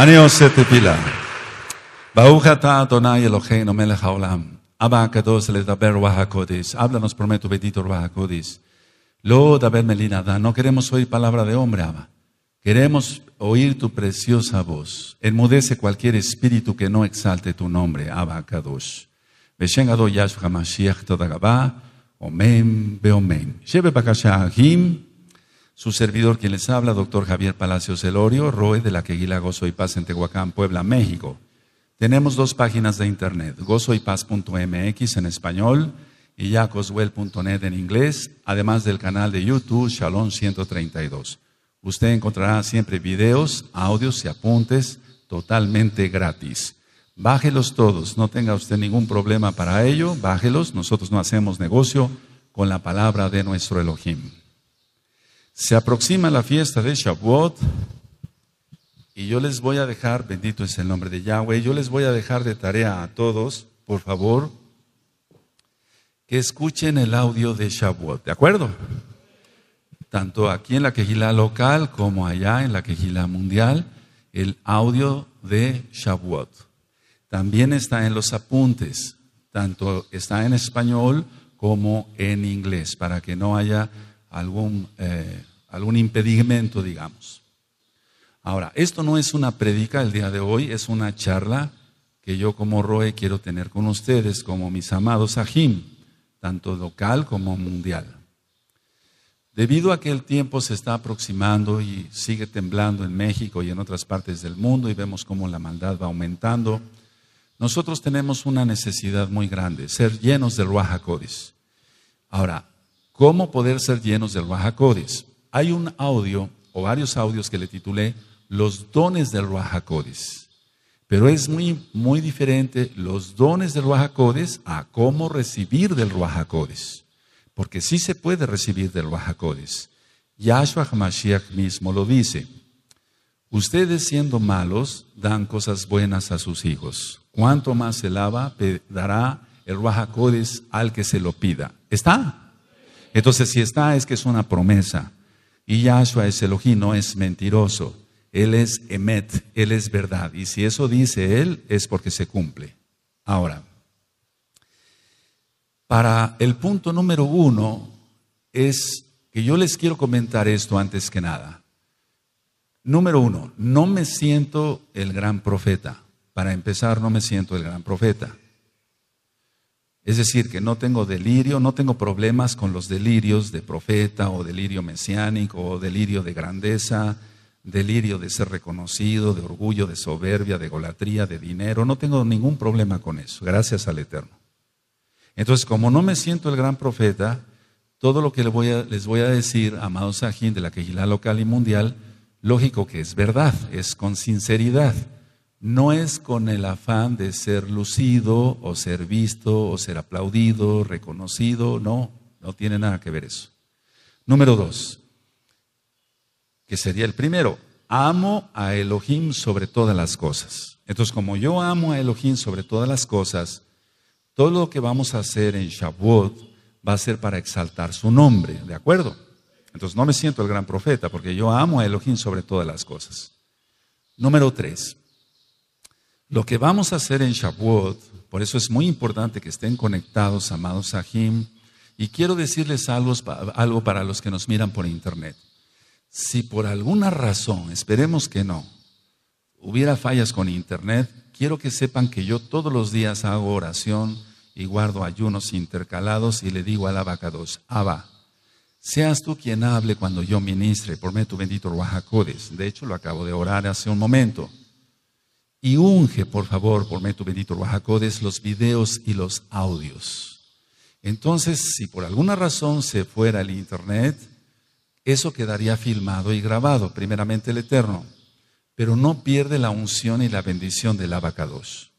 Aniós te pila. Baúghatá toná elohéinu melech haolam. Abba cados le dabero báhakodis. Abba nos promete obedecer Lo dabero melina. Da. No queremos oír palabra de hombre, Abba. Queremos oír tu preciosa voz. Emudece cualquier espíritu que no exalte tu nombre, Abba cados. Vešenga do yáshu hamashiáktodagavá. Amen. Be amen. Shemba kashahim. Su servidor quien les habla, doctor Javier Palacios Elorio, Roe de la Queguila Gozo y Paz en Tehuacán, Puebla, México. Tenemos dos páginas de internet, gozoypaz.mx en español y yacoswell.net en inglés, además del canal de YouTube Shalom 132. Usted encontrará siempre videos, audios y apuntes totalmente gratis. Bájelos todos, no tenga usted ningún problema para ello, bájelos, nosotros no hacemos negocio con la palabra de nuestro Elohim. Se aproxima la fiesta de Shavuot y yo les voy a dejar, bendito es el nombre de Yahweh, yo les voy a dejar de tarea a todos, por favor, que escuchen el audio de Shavuot, ¿de acuerdo? Tanto aquí en la quejila local como allá en la quejila mundial, el audio de Shavuot. También está en los apuntes, tanto está en español como en inglés, para que no haya algún, eh, algún impedimento, digamos. Ahora, esto no es una predica el día de hoy, es una charla que yo como Roe quiero tener con ustedes, como mis amados Ajim, tanto local como mundial. Debido a que el tiempo se está aproximando y sigue temblando en México y en otras partes del mundo y vemos cómo la maldad va aumentando, nosotros tenemos una necesidad muy grande, ser llenos de codis. Ahora, cómo poder ser llenos del Ruajacodes. Hay un audio o varios audios que le titulé Los dones del Ruajacodes. Pero es muy, muy diferente los dones del Ruajacodes a cómo recibir del Ruajacodes. Porque sí se puede recibir del Ruajacodes. Yahshua HaMashiach mismo lo dice. Ustedes siendo malos dan cosas buenas a sus hijos. Cuanto más se lava, dará el Ruajacodes al que se lo pida. ¿Está? Entonces, si está, es que es una promesa. Y Yahshua es Elohim, no es mentiroso. Él es Emet, Él es verdad. Y si eso dice Él, es porque se cumple. Ahora, para el punto número uno, es que yo les quiero comentar esto antes que nada. Número uno, no me siento el gran profeta. Para empezar, no me siento el gran profeta. Es decir, que no tengo delirio, no tengo problemas con los delirios de profeta o delirio mesiánico o delirio de grandeza, delirio de ser reconocido, de orgullo, de soberbia, de golatría, de dinero. No tengo ningún problema con eso, gracias al Eterno. Entonces, como no me siento el gran profeta, todo lo que les voy a, decir, amados Sajín, de la quejilá local y mundial, lógico que es verdad, es con sinceridad no es con el afán de ser lucido o ser visto o ser aplaudido, reconocido, no, no tiene nada que ver eso. Número dos, que sería el primero, amo a Elohim sobre todas las cosas. Entonces, como yo amo a Elohim sobre todas las cosas, todo lo que vamos a hacer en Shavuot va a ser para exaltar su nombre, ¿de acuerdo? Entonces, no me siento el gran profeta porque yo amo a Elohim sobre todas las cosas. Número tres, lo que vamos a hacer en Shavuot, por eso es muy importante que estén conectados, amados Sahim, y quiero decirles algo, para los que nos miran por internet. Si por alguna razón, esperemos que no, hubiera fallas con internet, quiero que sepan que yo todos los días hago oración y guardo ayunos intercalados y le digo al abacados, Abba, seas tú quien hable cuando yo ministre, por mí tu bendito Ruajacodes. De hecho, lo acabo de orar hace un momento. Y unge, por favor, por medio bendito Bajacodes, los videos y los audios. Entonces, si por alguna razón se fuera el Internet, eso quedaría filmado y grabado, primeramente el Eterno. Pero no pierde la unción y la bendición del Abacados.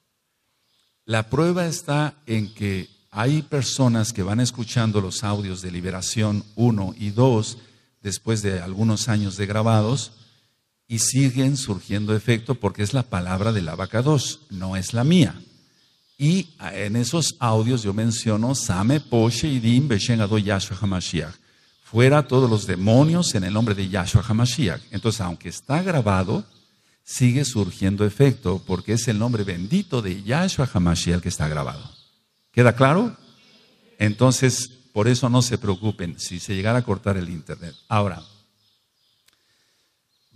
La prueba está en que hay personas que van escuchando los audios de Liberación 1 y 2 después de algunos años de grabados y siguen surgiendo efecto porque es la palabra de la vaca 2, no es la mía. Y en esos audios yo menciono Same Poshe Idim Beshen Yahshua HaMashiach. Fuera todos los demonios en el nombre de Yahshua HaMashiach. Entonces, aunque está grabado, sigue surgiendo efecto porque es el nombre bendito de Yahshua HaMashiach que está grabado. ¿Queda claro? Entonces, por eso no se preocupen si se llegara a cortar el internet. Ahora,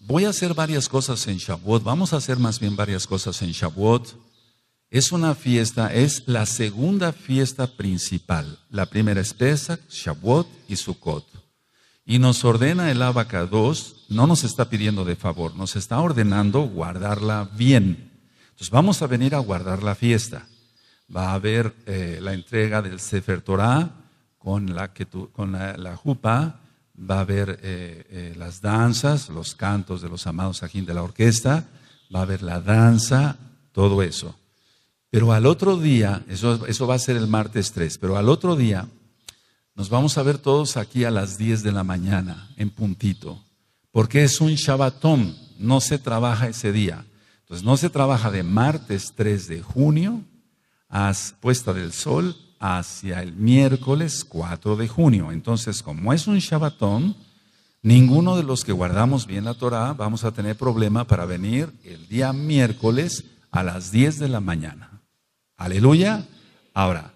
voy a hacer varias cosas en Shavuot, vamos a hacer más bien varias cosas en Shavuot. Es una fiesta, es la segunda fiesta principal. La primera es Pesach, Shavuot y Sukkot. Y nos ordena el dos. no nos está pidiendo de favor, nos está ordenando guardarla bien. Entonces vamos a venir a guardar la fiesta. Va a haber eh, la entrega del Sefer Torah con la, que con la jupa, va a haber eh, eh, las danzas, los cantos de los amados aquí de la orquesta, va a haber la danza, todo eso. Pero al otro día, eso, eso va a ser el martes 3, pero al otro día nos vamos a ver todos aquí a las 10 de la mañana, en puntito, porque es un Shabbatón, no se trabaja ese día. Entonces no se trabaja de martes 3 de junio a puesta del sol hacia el miércoles 4 de junio. Entonces, como es un Shabbatón, ninguno de los que guardamos bien la Torah vamos a tener problema para venir el día miércoles a las 10 de la mañana. Aleluya. Ahora,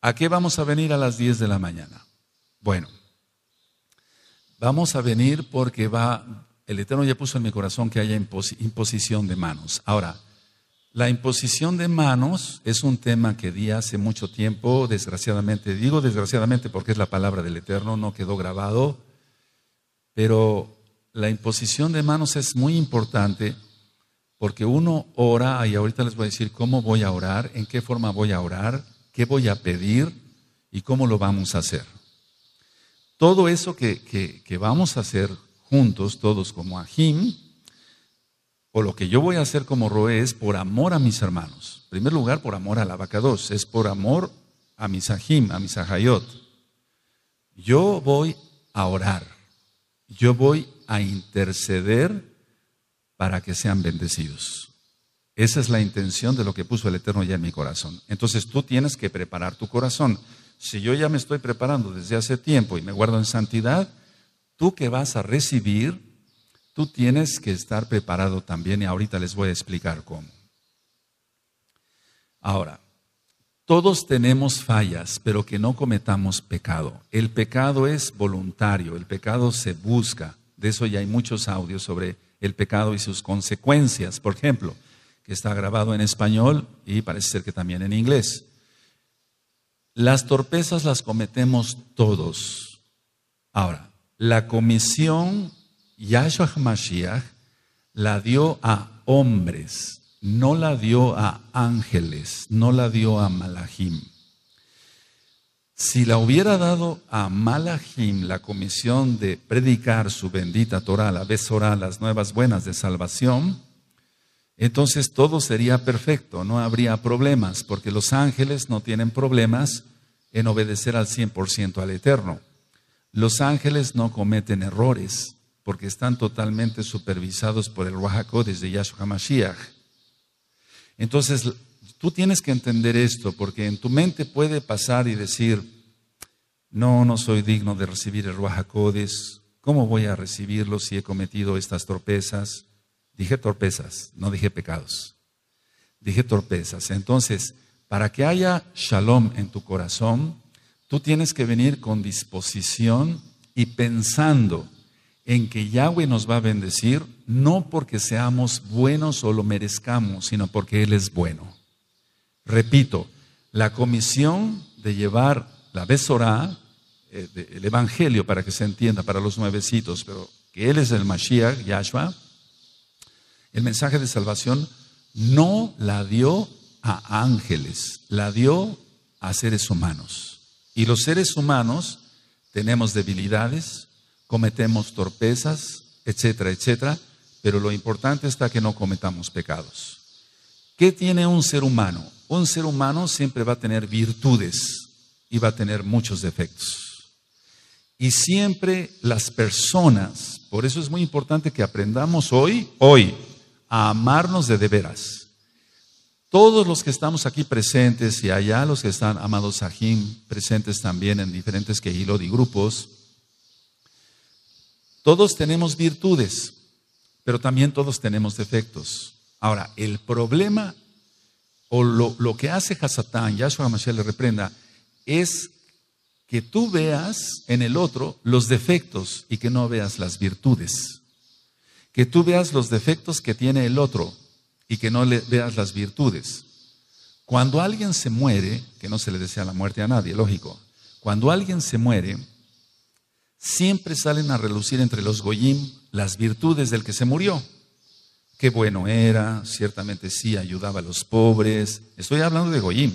¿a qué vamos a venir a las 10 de la mañana? Bueno, vamos a venir porque va, el Eterno ya puso en mi corazón que haya imposición de manos. Ahora, la imposición de manos es un tema que di hace mucho tiempo, desgraciadamente, digo desgraciadamente porque es la palabra del Eterno, no quedó grabado, pero la imposición de manos es muy importante porque uno ora, y ahorita les voy a decir cómo voy a orar, en qué forma voy a orar, qué voy a pedir y cómo lo vamos a hacer. Todo eso que, que, vamos a hacer juntos, todos como Ajim, o lo que yo voy a hacer como Roé es por amor a mis hermanos. En primer lugar, por amor a la vaca 2, es por amor a mis ajim, a mis ajayot. Yo voy a orar, yo voy a interceder para que sean bendecidos. Esa es la intención de lo que puso el Eterno ya en mi corazón. Entonces tú tienes que preparar tu corazón. Si yo ya me estoy preparando desde hace tiempo y me guardo en santidad, tú que vas a recibir Tú tienes que estar preparado también y ahorita les voy a explicar cómo. Ahora, todos tenemos fallas, pero que no cometamos pecado. El pecado es voluntario, el pecado se busca. De eso ya hay muchos audios sobre el pecado y sus consecuencias, por ejemplo, que está grabado en español y parece ser que también en inglés. Las torpezas las cometemos todos. Ahora, la comisión Yahshua la dio a hombres, no la dio a ángeles, no la dio a Malahim. Si la hubiera dado a Malahim la comisión de predicar su bendita Torah, la Besorah, las nuevas buenas de salvación, entonces todo sería perfecto, no habría problemas, porque los ángeles no tienen problemas en obedecer al 100% al Eterno. Los ángeles no cometen errores porque están totalmente supervisados por el HaKodesh de Yahshua HaMashiach. Entonces, tú tienes que entender esto, porque en tu mente puede pasar y decir, no, no soy digno de recibir el Ruajacodes. ¿Cómo voy a recibirlo si he cometido estas torpezas? Dije torpezas, no dije pecados. Dije torpezas. Entonces, para que haya shalom en tu corazón, tú tienes que venir con disposición y pensando en que Yahweh nos va a bendecir no porque seamos buenos o lo merezcamos, sino porque Él es bueno. Repito, la comisión de llevar la Besorá, eh, el Evangelio para que se entienda para los nuevecitos, pero que Él es el Mashiach, Yahshua, el mensaje de salvación no la dio a ángeles, la dio a seres humanos. Y los seres humanos tenemos debilidades, cometemos torpezas, etcétera, etcétera, pero lo importante está que no cometamos pecados. ¿Qué tiene un ser humano? Un ser humano siempre va a tener virtudes y va a tener muchos defectos. Y siempre las personas, por eso es muy importante que aprendamos hoy, hoy, a amarnos de de veras. Todos los que estamos aquí presentes y allá los que están, amados Sahim presentes también en diferentes quejilos y grupos, todos tenemos virtudes, pero también todos tenemos defectos. Ahora, el problema o lo, que hace Hasatán, Yahshua Mashiach le reprenda, es que tú veas en el otro los defectos y que no veas las virtudes. Que tú veas los defectos que tiene el otro y que no le veas las virtudes. Cuando alguien se muere, que no se le desea la muerte a nadie, lógico, cuando alguien se muere, siempre salen a relucir entre los Goyim las virtudes del que se murió. Qué bueno era, ciertamente sí, ayudaba a los pobres. Estoy hablando de Goyim.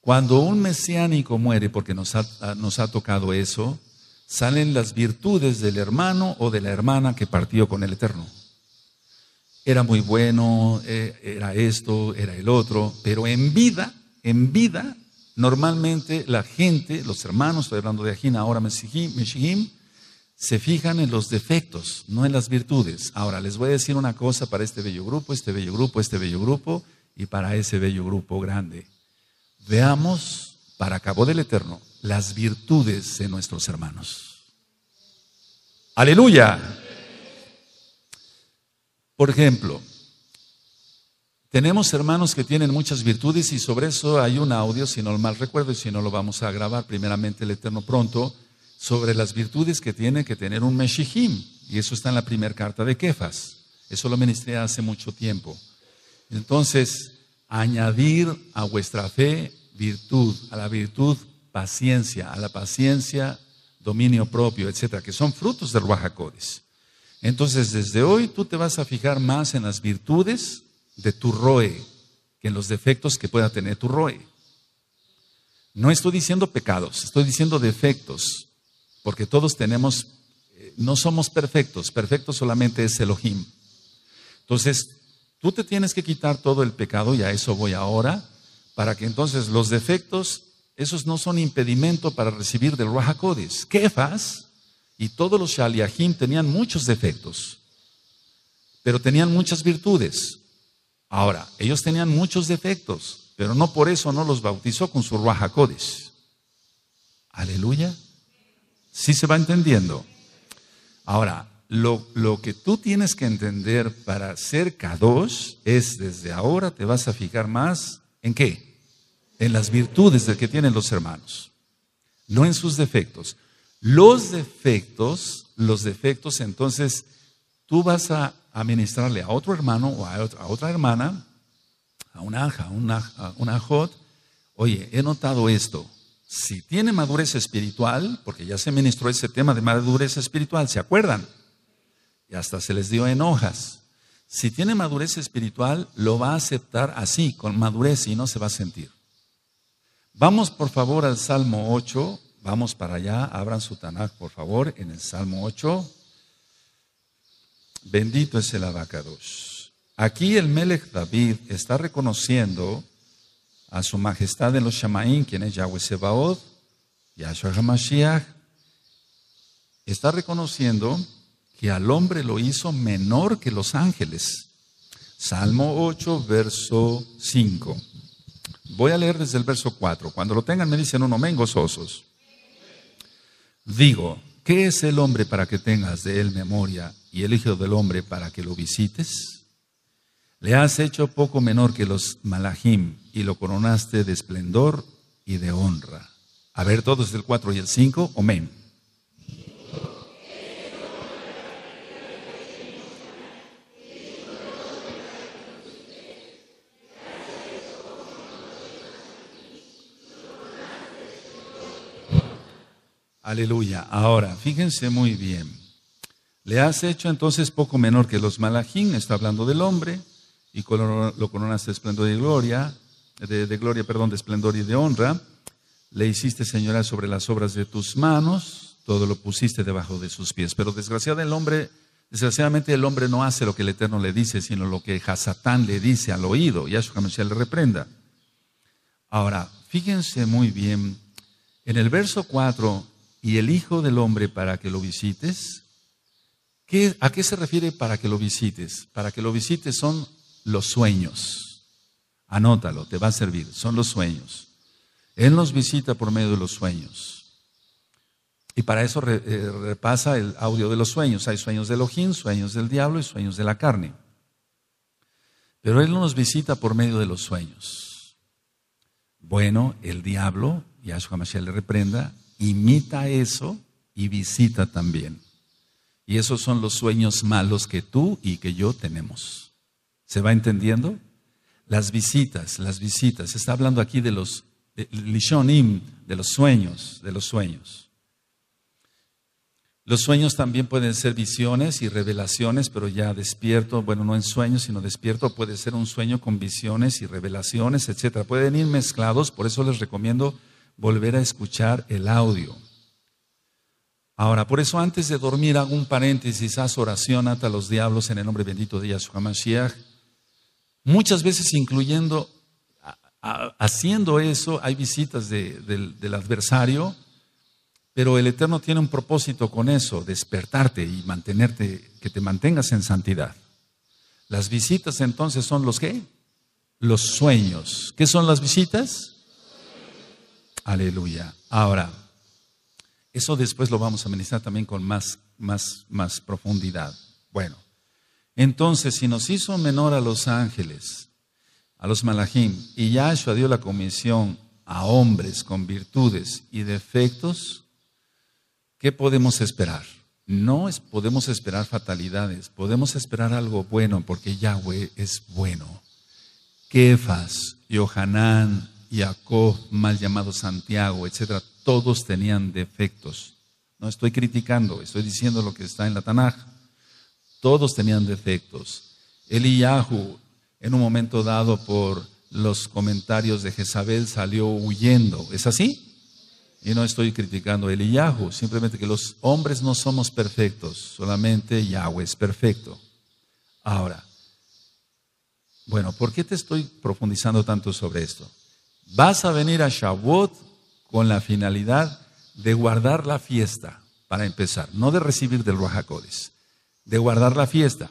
Cuando un mesiánico muere, porque nos ha, ah, nos ha tocado eso, salen las virtudes del hermano o de la hermana que partió con el Eterno. Era muy bueno, eh, era esto, era el otro, pero en vida, en vida Normalmente la gente, los hermanos, estoy hablando de Ajina, ahora Meshihim, se fijan en los defectos, no en las virtudes. Ahora, les voy a decir una cosa para este bello grupo, este bello grupo, este bello grupo y para ese bello grupo grande. Veamos, para cabo del Eterno, las virtudes de nuestros hermanos. Aleluya. Por ejemplo, tenemos hermanos que tienen muchas virtudes y sobre eso hay un audio, si no mal recuerdo y si no lo vamos a grabar primeramente el Eterno pronto, sobre las virtudes que tiene que tener un Meshihim. Y eso está en la primera carta de Kefas. Eso lo ministré hace mucho tiempo. Entonces, añadir a vuestra fe virtud, a la virtud paciencia, a la paciencia dominio propio, etcétera, que son frutos del Ruajacodes. Entonces, desde hoy tú te vas a fijar más en las virtudes de tu roe que en los defectos que pueda tener tu roe. No estoy diciendo pecados, estoy diciendo defectos, porque todos tenemos, eh, no somos perfectos, perfecto solamente es Elohim. Entonces, tú te tienes que quitar todo el pecado, y a eso voy ahora, para que entonces los defectos, esos no son impedimento para recibir del Hakodes, Kefas y todos los Shaliahim tenían muchos defectos, pero tenían muchas virtudes. Ahora, ellos tenían muchos defectos, pero no por eso no los bautizó con su Ruajacodes. Aleluya. Sí se va entendiendo. Ahora, lo, que tú tienes que entender para ser k es desde ahora te vas a fijar más en qué? En las virtudes de que tienen los hermanos, no en sus defectos. Los defectos, los defectos, entonces tú vas a a ministrarle a otro hermano o a, otra hermana, a una aja, a una, ajot. oye, he notado esto. Si tiene madurez espiritual, porque ya se ministró ese tema de madurez espiritual, ¿se acuerdan? Y hasta se les dio en hojas. Si tiene madurez espiritual, lo va a aceptar así, con madurez, y no se va a sentir. Vamos por favor al Salmo 8, vamos para allá, abran su Tanaj por favor en el Salmo 8. Bendito es el abacados. Aquí el Melech David está reconociendo a su majestad en los Shamaín, quien es Yahweh Sebaot, Yahshua HaMashiach. Está reconociendo que al hombre lo hizo menor que los ángeles. Salmo 8, verso 5. Voy a leer desde el verso 4. Cuando lo tengan me dicen uno, men gozosos. Digo, ¿qué es el hombre para que tengas de él memoria y el Hijo del Hombre para que lo visites? Le has hecho poco menor que los malajim y lo coronaste de esplendor y de honra. A ver todos el 4 y el 5. Amén. Aleluya. Ahora, fíjense muy bien. Le has hecho entonces poco menor que los malajín, está hablando del hombre, y lo coronaste de esplendor y gloria, de, gloria, perdón, de esplendor y de honra. Le hiciste Señora, sobre las obras de tus manos, todo lo pusiste debajo de sus pies. Pero desgraciado el hombre, desgraciadamente el hombre no hace lo que el Eterno le dice, sino lo que Hasatán le dice al oído, y a su Mashiach le reprenda. Ahora, fíjense muy bien, en el verso 4, y el Hijo del Hombre para que lo visites, ¿A qué se refiere para que lo visites? Para que lo visites son los sueños. Anótalo, te va a servir. Son los sueños. Él nos visita por medio de los sueños. Y para eso eh, repasa el audio de los sueños. Hay sueños del ojín, sueños del diablo y sueños de la carne. Pero Él nos visita por medio de los sueños. Bueno, el diablo, jamás ya le reprenda, imita eso y visita también. Y esos son los sueños malos que tú y que yo tenemos. ¿Se va entendiendo? Las visitas, las visitas. Se está hablando aquí de los lishonim, de los sueños, de los sueños. Los sueños también pueden ser visiones y revelaciones, pero ya despierto, bueno, no en sueños, sino despierto puede ser un sueño con visiones y revelaciones, etcétera. Pueden ir mezclados, por eso les recomiendo volver a escuchar el audio. Ahora, por eso antes de dormir hago un paréntesis, haz oración, ata los diablos en el nombre bendito de Yahshua Mashiach. Muchas veces incluyendo, haciendo eso, hay visitas del, del adversario, pero el Eterno tiene un propósito con eso, despertarte y mantenerte, que te mantengas en santidad. Las visitas entonces son los qué? Los sueños. ¿Qué son las visitas? Aleluya. Ahora, eso después lo vamos a ministrar también con más, más, más profundidad. Bueno, entonces, si nos hizo menor a los ángeles, a los malajim, y Yahshua dio la comisión a hombres con virtudes y defectos, ¿qué podemos esperar? No podemos esperar fatalidades, podemos esperar algo bueno, porque Yahweh es bueno. Kefas, Yohanan, Jacob, mal llamado Santiago, etcétera, todos tenían defectos. No estoy criticando, estoy diciendo lo que está en la Tanaj. Todos tenían defectos. Eliyahu, en un momento dado por los comentarios de Jezabel, salió huyendo. ¿Es así? Y no estoy criticando a Eliyahu, simplemente que los hombres no somos perfectos, solamente Yahweh es perfecto. Ahora, bueno, ¿por qué te estoy profundizando tanto sobre esto? Vas a venir a Shavuot con la finalidad de guardar la fiesta, para empezar, no de recibir del Ruajacodes, de guardar la fiesta.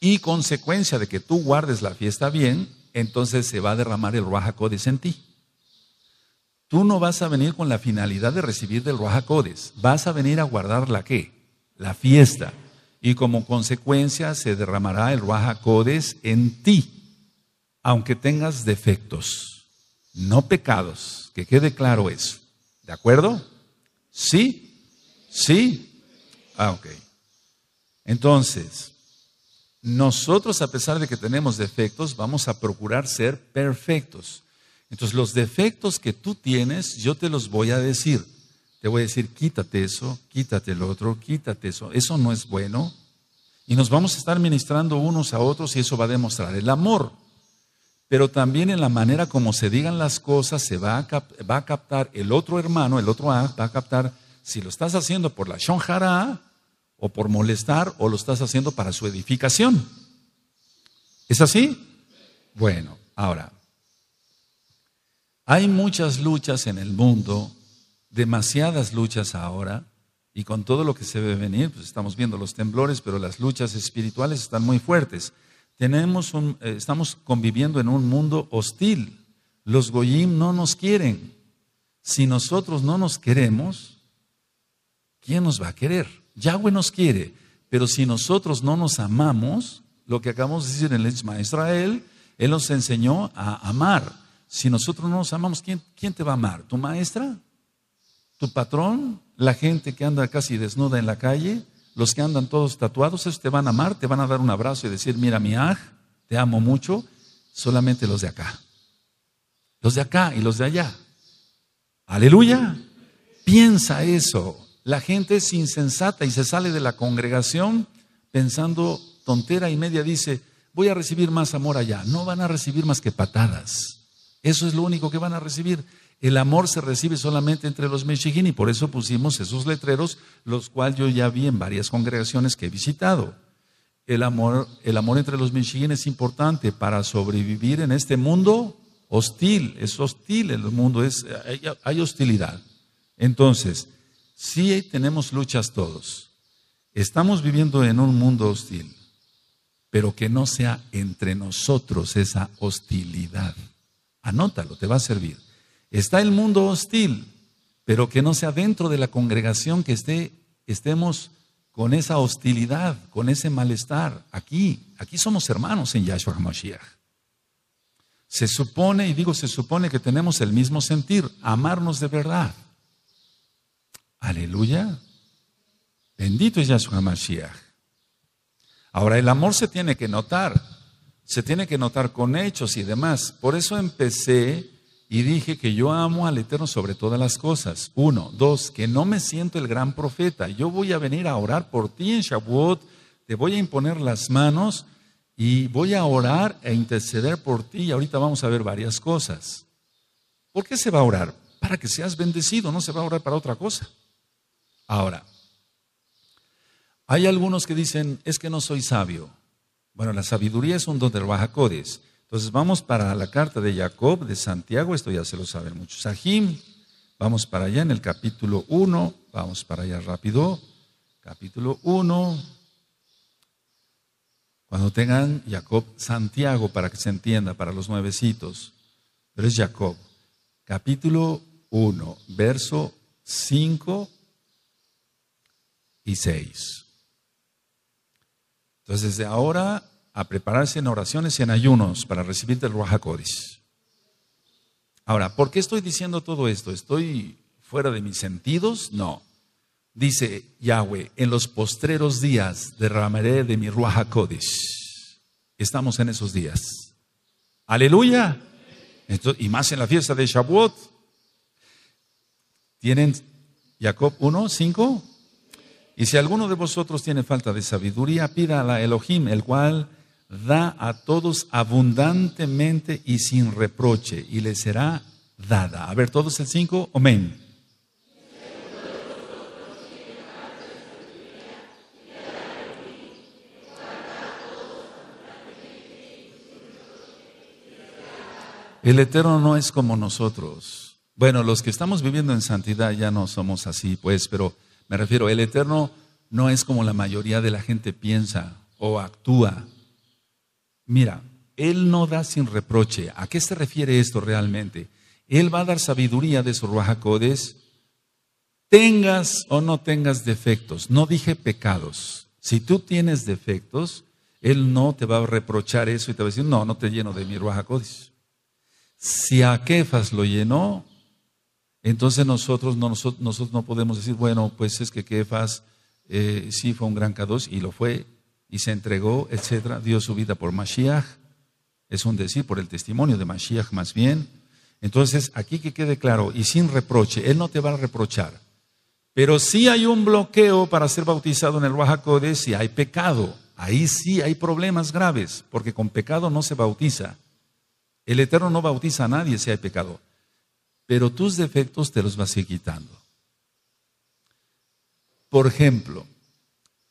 Y consecuencia de que tú guardes la fiesta bien, entonces se va a derramar el Ruajacodes en ti. Tú no vas a venir con la finalidad de recibir del Ruajacodes, vas a venir a guardar la qué? La fiesta. Y como consecuencia se derramará el Ruajacodes en ti, aunque tengas defectos no pecados. Que quede claro eso. ¿De acuerdo? ¿Sí? ¿Sí? Ah, ok. Entonces, nosotros a pesar de que tenemos defectos, vamos a procurar ser perfectos. Entonces, los defectos que tú tienes, yo te los voy a decir. Te voy a decir, quítate eso, quítate el otro, quítate eso. Eso no es bueno. Y nos vamos a estar ministrando unos a otros y eso va a demostrar el amor pero también en la manera como se digan las cosas se va a, captar el otro hermano, el otro va a captar si lo estás haciendo por la shonjara o por molestar o lo estás haciendo para su edificación. ¿Es así? Bueno, ahora, hay muchas luchas en el mundo, demasiadas luchas ahora, y con todo lo que se ve venir, pues estamos viendo los temblores, pero las luchas espirituales están muy fuertes. Tenemos un, eh, estamos conviviendo en un mundo hostil. Los goyim no nos quieren. Si nosotros no nos queremos, ¿quién nos va a querer? Yahweh nos quiere, pero si nosotros no nos amamos, lo que acabamos de decir en el Isma Israel, Él nos enseñó a amar. Si nosotros no nos amamos, ¿quién, ¿quién te va a amar? ¿Tu maestra? ¿Tu patrón? ¿La gente que anda casi desnuda en la calle? los que andan todos tatuados, esos te van a amar, te van a dar un abrazo y decir, mira mi aj, te amo mucho, solamente los de acá. Los de acá y los de allá. Aleluya. Piensa eso. La gente es insensata y se sale de la congregación pensando tontera y media. Dice, voy a recibir más amor allá. No van a recibir más que patadas. Eso es lo único que van a recibir. El amor se recibe solamente entre los Meshijín y por eso pusimos esos letreros, los cuales yo ya vi en varias congregaciones que he visitado. El amor, el amor entre los Meshijín es importante para sobrevivir en este mundo hostil. Es hostil el mundo, es, hay, hostilidad. Entonces, si tenemos luchas todos. Estamos viviendo en un mundo hostil, pero que no sea entre nosotros esa hostilidad. Anótalo, te va a servir. Está el mundo hostil, pero que no sea dentro de la congregación que esté, estemos con esa hostilidad, con ese malestar. Aquí, aquí somos hermanos en Yahshua HaMashiach. Se supone, y digo se supone que tenemos el mismo sentir, amarnos de verdad. Aleluya. Bendito es Yahshua HaMashiach. Ahora, el amor se tiene que notar, se tiene que notar con hechos y demás. Por eso empecé y dije que yo amo al Eterno sobre todas las cosas. Uno, dos, que no me siento el gran profeta. Yo voy a venir a orar por ti en Shavuot, te voy a imponer las manos y voy a orar e interceder por ti. Y ahorita vamos a ver varias cosas. ¿Por qué se va a orar? Para que seas bendecido, no se va a orar para otra cosa. Ahora, hay algunos que dicen, es que no soy sabio. Bueno, la sabiduría es un don Baja Codes entonces vamos para la carta de Jacob, de Santiago, esto ya se lo saben muchos. Sahim, vamos para allá en el capítulo 1, vamos para allá rápido. Capítulo 1, cuando tengan Jacob, Santiago, para que se entienda, para los nuevecitos, pero es Jacob. Capítulo 1, verso 5 y 6. Entonces, de ahora a prepararse en oraciones y en ayunos para recibir del Ruajacodis. Ahora, ¿por qué estoy diciendo todo esto? ¿Estoy fuera de mis sentidos? No. Dice Yahweh, en los postreros días derramaré de mi Ruach Estamos en esos días. ¡Aleluya! y más en la fiesta de Shavuot. ¿Tienen Jacob 1, 5? Y si alguno de vosotros tiene falta de sabiduría, pida a Elohim, el cual da a todos abundantemente y sin reproche, y le será dada. A ver, todos el 5, amén. El Eterno no es como nosotros. Bueno, los que estamos viviendo en santidad ya no somos así, pues, pero me refiero, el Eterno no es como la mayoría de la gente piensa o actúa. Mira, Él no da sin reproche. ¿A qué se refiere esto realmente? Él va a dar sabiduría de su Ruajacodes, tengas o no tengas defectos. No dije pecados. Si tú tienes defectos, Él no te va a reprochar eso y te va a decir, no, no te lleno de mi Ruajacodes. Si a Kefas lo llenó, entonces nosotros no, nosotros, no podemos decir, bueno, pues es que Kefas eh, sí fue un gran k y lo fue, y se entregó, etcétera, dio su vida por Mashiach. Es un decir, por el testimonio de Mashiach más bien. Entonces, aquí que quede claro y sin reproche, Él no te va a reprochar. Pero si hay un bloqueo para ser bautizado en el Ruajacode si hay pecado. Ahí sí hay problemas graves, porque con pecado no se bautiza. El Eterno no bautiza a nadie si hay pecado. Pero tus defectos te los vas a ir quitando. Por ejemplo,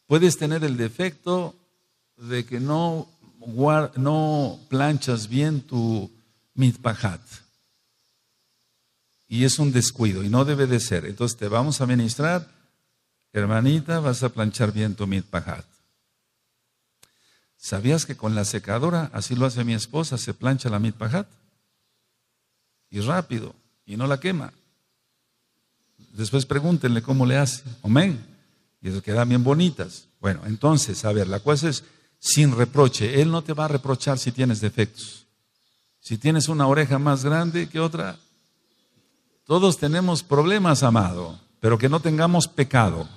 Puedes tener el defecto de que no, no planchas bien tu mitpajat. Y es un descuido y no debe de ser. Entonces te vamos a ministrar, hermanita, vas a planchar bien tu mitpajat. ¿Sabías que con la secadora, así lo hace mi esposa, se plancha la mitpajat? Y rápido, y no la quema. Después pregúntenle cómo le hace. Amén. Y eso quedan bien bonitas. Bueno, entonces, a ver, la cosa es sin reproche. Él no te va a reprochar si tienes defectos. Si tienes una oreja más grande que otra, todos tenemos problemas, amado, pero que no tengamos pecado.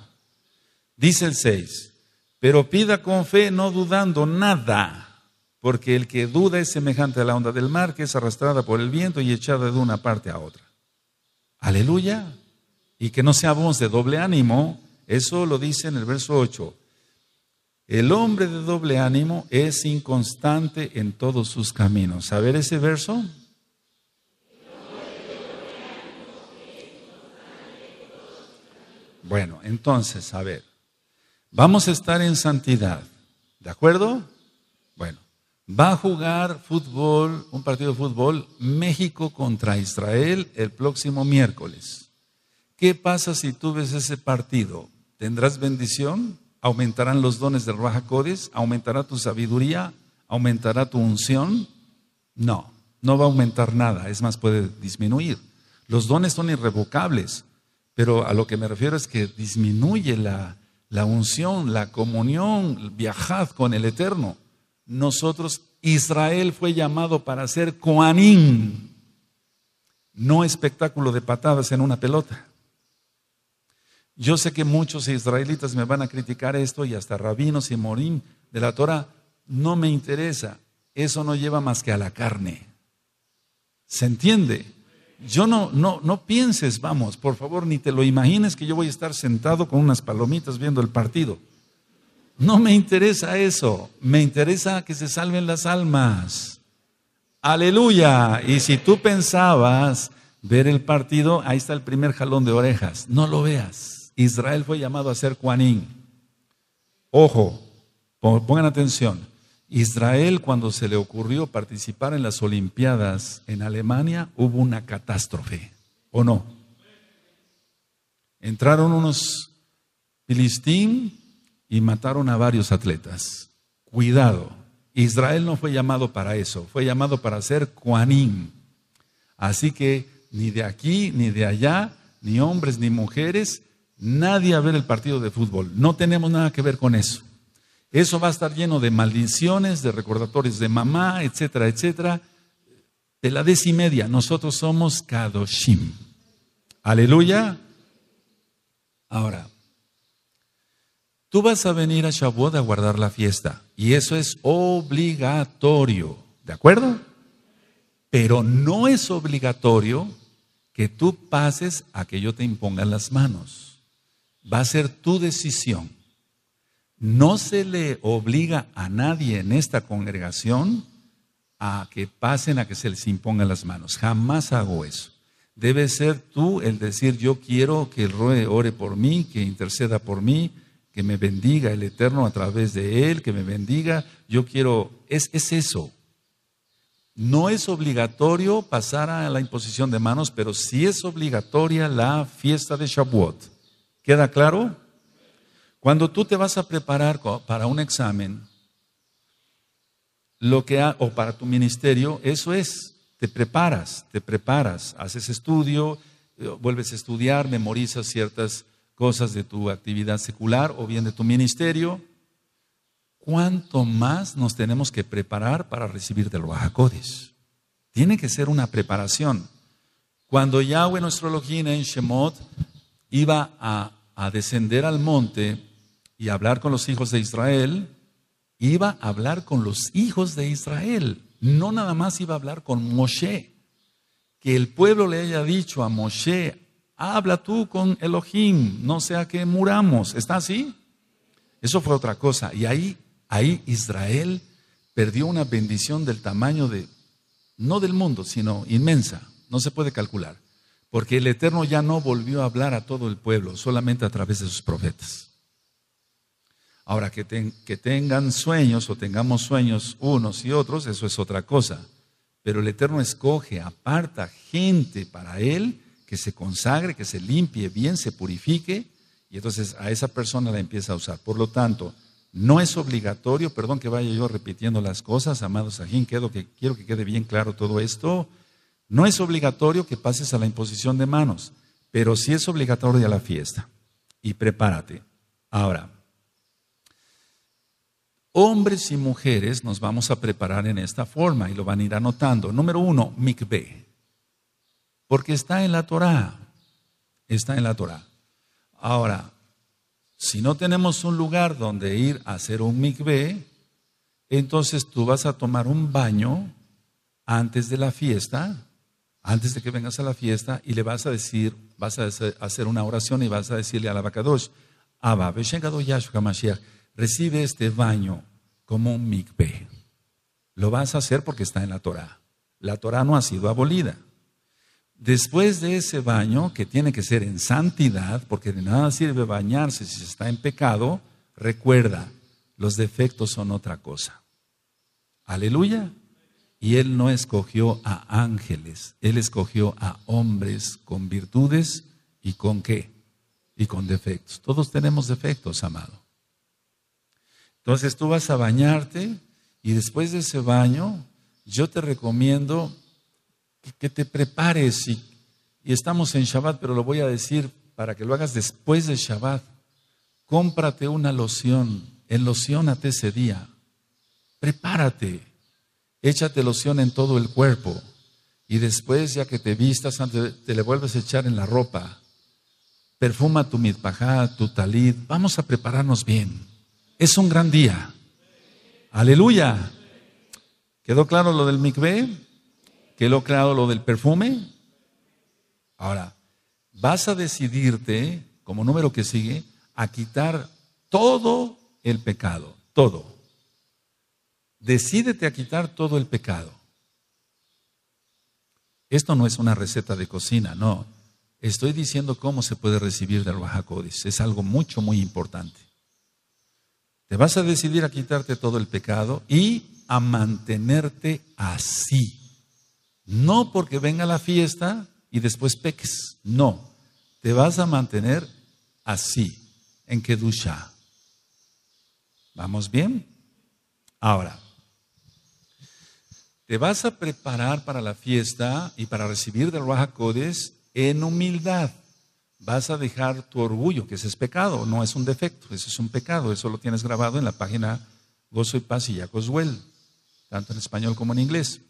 Dice el 6, pero pida con fe, no dudando nada, porque el que duda es semejante a la onda del mar que es arrastrada por el viento y echada de una parte a otra. Aleluya. Y que no seamos de doble ánimo, eso lo dice en el verso 8. El hombre de doble ánimo es inconstante en todos sus caminos. A ese verso. Bueno, entonces, a ver, vamos a estar en santidad, ¿de acuerdo? Bueno, va a jugar fútbol, un partido de fútbol, México contra Israel el próximo miércoles. ¿Qué pasa si tú ves ese partido? tendrás bendición, aumentarán los dones del Raja aumentará tu sabiduría, aumentará tu unción. No, no va a aumentar nada, es más, puede disminuir. Los dones son irrevocables, pero a lo que me refiero es que disminuye la, la unción, la comunión, viajad con el Eterno. Nosotros, Israel fue llamado para ser Coanín, no espectáculo de patadas en una pelota. Yo sé que muchos israelitas me van a criticar esto y hasta rabinos y Morín de la Torah. No me interesa. Eso no lleva más que a la carne. ¿Se entiende? Yo no, no, no pienses, vamos, por favor, ni te lo imagines que yo voy a estar sentado con unas palomitas viendo el partido. No me interesa eso. Me interesa que se salven las almas. Aleluya. Y si tú pensabas ver el partido, ahí está el primer jalón de orejas. No lo veas. Israel fue llamado a ser kuanin. Ojo, pongan atención. Israel cuando se le ocurrió participar en las Olimpiadas en Alemania hubo una catástrofe, ¿o no? Entraron unos filistín y mataron a varios atletas. Cuidado, Israel no fue llamado para eso, fue llamado para ser kuanin. Así que ni de aquí, ni de allá, ni hombres, ni mujeres, nadie a ver el partido de fútbol. No tenemos nada que ver con eso. Eso va a estar lleno de maldiciones, de recordatorios de mamá, etcétera, etcétera. De la décima y media, nosotros somos Kadoshim. Aleluya. Ahora, tú vas a venir a Shavuot a guardar la fiesta. Y eso es obligatorio. ¿De acuerdo? Pero no es obligatorio que tú pases a que yo te imponga las manos va a ser tu decisión. No se le obliga a nadie en esta congregación a que pasen a que se les impongan las manos. Jamás hago eso. Debe ser tú el decir, yo quiero que el Roe ore por mí, que interceda por mí, que me bendiga el Eterno a través de él, que me bendiga. Yo quiero, es, es eso. No es obligatorio pasar a la imposición de manos, pero sí es obligatoria la fiesta de Shavuot. ¿Queda claro? Cuando tú te vas a preparar para un examen, lo que o para tu ministerio, eso es, te preparas, te preparas, haces estudio, eh, vuelves a estudiar, memorizas ciertas cosas de tu actividad secular o bien de tu ministerio. ¿Cuánto más nos tenemos que preparar para recibir del Bajacodes? Tiene que ser una preparación. Cuando Yahweh nuestro Elohim en Shemot iba a a descender al monte y hablar con los hijos de Israel, iba a hablar con los hijos de Israel. No nada más iba a hablar con Moshe. Que el pueblo le haya dicho a Moshe, habla tú con Elohim, no sea que muramos. ¿Está así? Eso fue otra cosa. Y ahí, ahí Israel perdió una bendición del tamaño de, no del mundo, sino inmensa. No se puede calcular porque el Eterno ya no volvió a hablar a todo el pueblo, solamente a través de sus profetas. Ahora, que, que tengan sueños o tengamos sueños unos y otros, eso es otra cosa. Pero el Eterno escoge, aparta gente para Él que se consagre, que se limpie bien, se purifique, y entonces a esa persona la empieza a usar. Por lo tanto, no es obligatorio, perdón que vaya yo repitiendo las cosas, amados Sajín, que, quiero que quede bien claro todo esto. No es obligatorio que pases a la imposición de manos, pero sí es obligatorio a la fiesta. Y prepárate. Ahora, hombres y mujeres nos vamos a preparar en esta forma y lo van a ir anotando. Número uno, mikveh. Porque está en la Torah. Está en la Torah. Ahora, si no tenemos un lugar donde ir a hacer un mikveh, entonces tú vas a tomar un baño antes de la fiesta antes de que vengas a la fiesta y le vas a decir, vas a hacer una oración y vas a decirle a la Bakadosh, Abba, Yahshua Mashiach, recibe este baño como un mikveh. Lo vas a hacer porque está en la Torah. La Torah no ha sido abolida. Después de ese baño, que tiene que ser en santidad, porque de nada sirve bañarse si se está en pecado, recuerda, los defectos son otra cosa. Aleluya. Y Él no escogió a ángeles, Él escogió a hombres con virtudes y con qué? Y con defectos. Todos tenemos defectos, amado. Entonces tú vas a bañarte y después de ese baño, yo te recomiendo que, te prepares y, estamos en Shabbat, pero lo voy a decir para que lo hagas después de Shabbat. Cómprate una loción, enlociónate ese día, prepárate échate loción en todo el cuerpo y después ya que te vistas, antes te le vuelves a echar en la ropa. Perfuma tu mitpajá, tu talid. Vamos a prepararnos bien. Es un gran día. Aleluya. ¿Quedó claro lo del mikvé? ¿Quedó claro lo del perfume? Ahora, vas a decidirte, como número que sigue, a quitar todo el pecado, todo. Decídete a quitar todo el pecado. Esto no es una receta de cocina, no. Estoy diciendo cómo se puede recibir del Bajacodis Es algo mucho, muy importante. Te vas a decidir a quitarte todo el pecado y a mantenerte así. No porque venga la fiesta y después peques. No. Te vas a mantener así, en Kedusha. ¿Vamos bien? Ahora, te vas a preparar para la fiesta y para recibir del Raja Codes en humildad. Vas a dejar tu orgullo, que ese es pecado, no es un defecto, eso es un pecado. Eso lo tienes grabado en la página Gozo y Paz y Yacoswell, tanto en español como en inglés.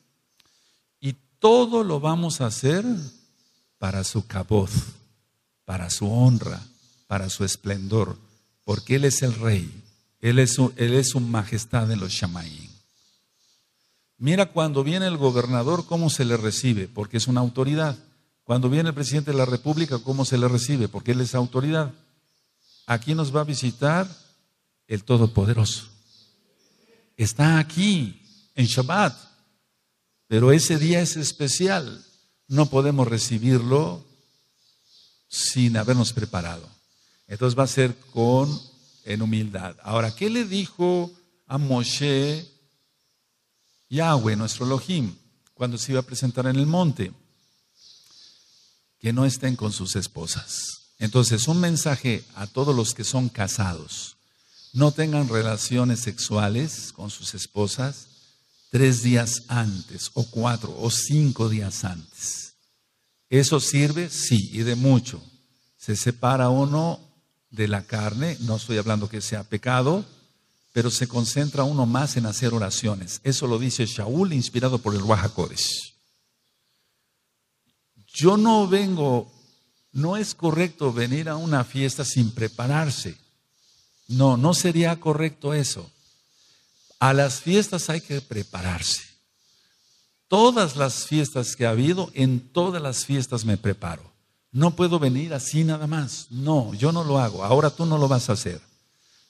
Y todo lo vamos a hacer para su caboz, para su honra, para su esplendor, porque Él es el Rey, Él es su, él es su majestad en los Shamaín. Mira cuando viene el gobernador, cómo se le recibe, porque es una autoridad. Cuando viene el presidente de la República, cómo se le recibe, porque él es autoridad. Aquí nos va a visitar el Todopoderoso. Está aquí, en Shabbat. Pero ese día es especial. No podemos recibirlo sin habernos preparado. Entonces va a ser con en humildad. Ahora, ¿qué le dijo a Moshe Yahweh, nuestro Elohim, cuando se iba a presentar en el monte, que no estén con sus esposas. Entonces, un mensaje a todos los que son casados, no tengan relaciones sexuales con sus esposas tres días antes, o cuatro, o cinco días antes. ¿Eso sirve? Sí, y de mucho. Se separa uno de la carne, no estoy hablando que sea pecado, pero se concentra uno más en hacer oraciones. Eso lo dice Shaul, inspirado por el Wahakodes. Yo no vengo, no es correcto venir a una fiesta sin prepararse. No, no sería correcto eso. A las fiestas hay que prepararse. Todas las fiestas que ha habido, en todas las fiestas me preparo. No puedo venir así nada más. No, yo no lo hago. Ahora tú no lo vas a hacer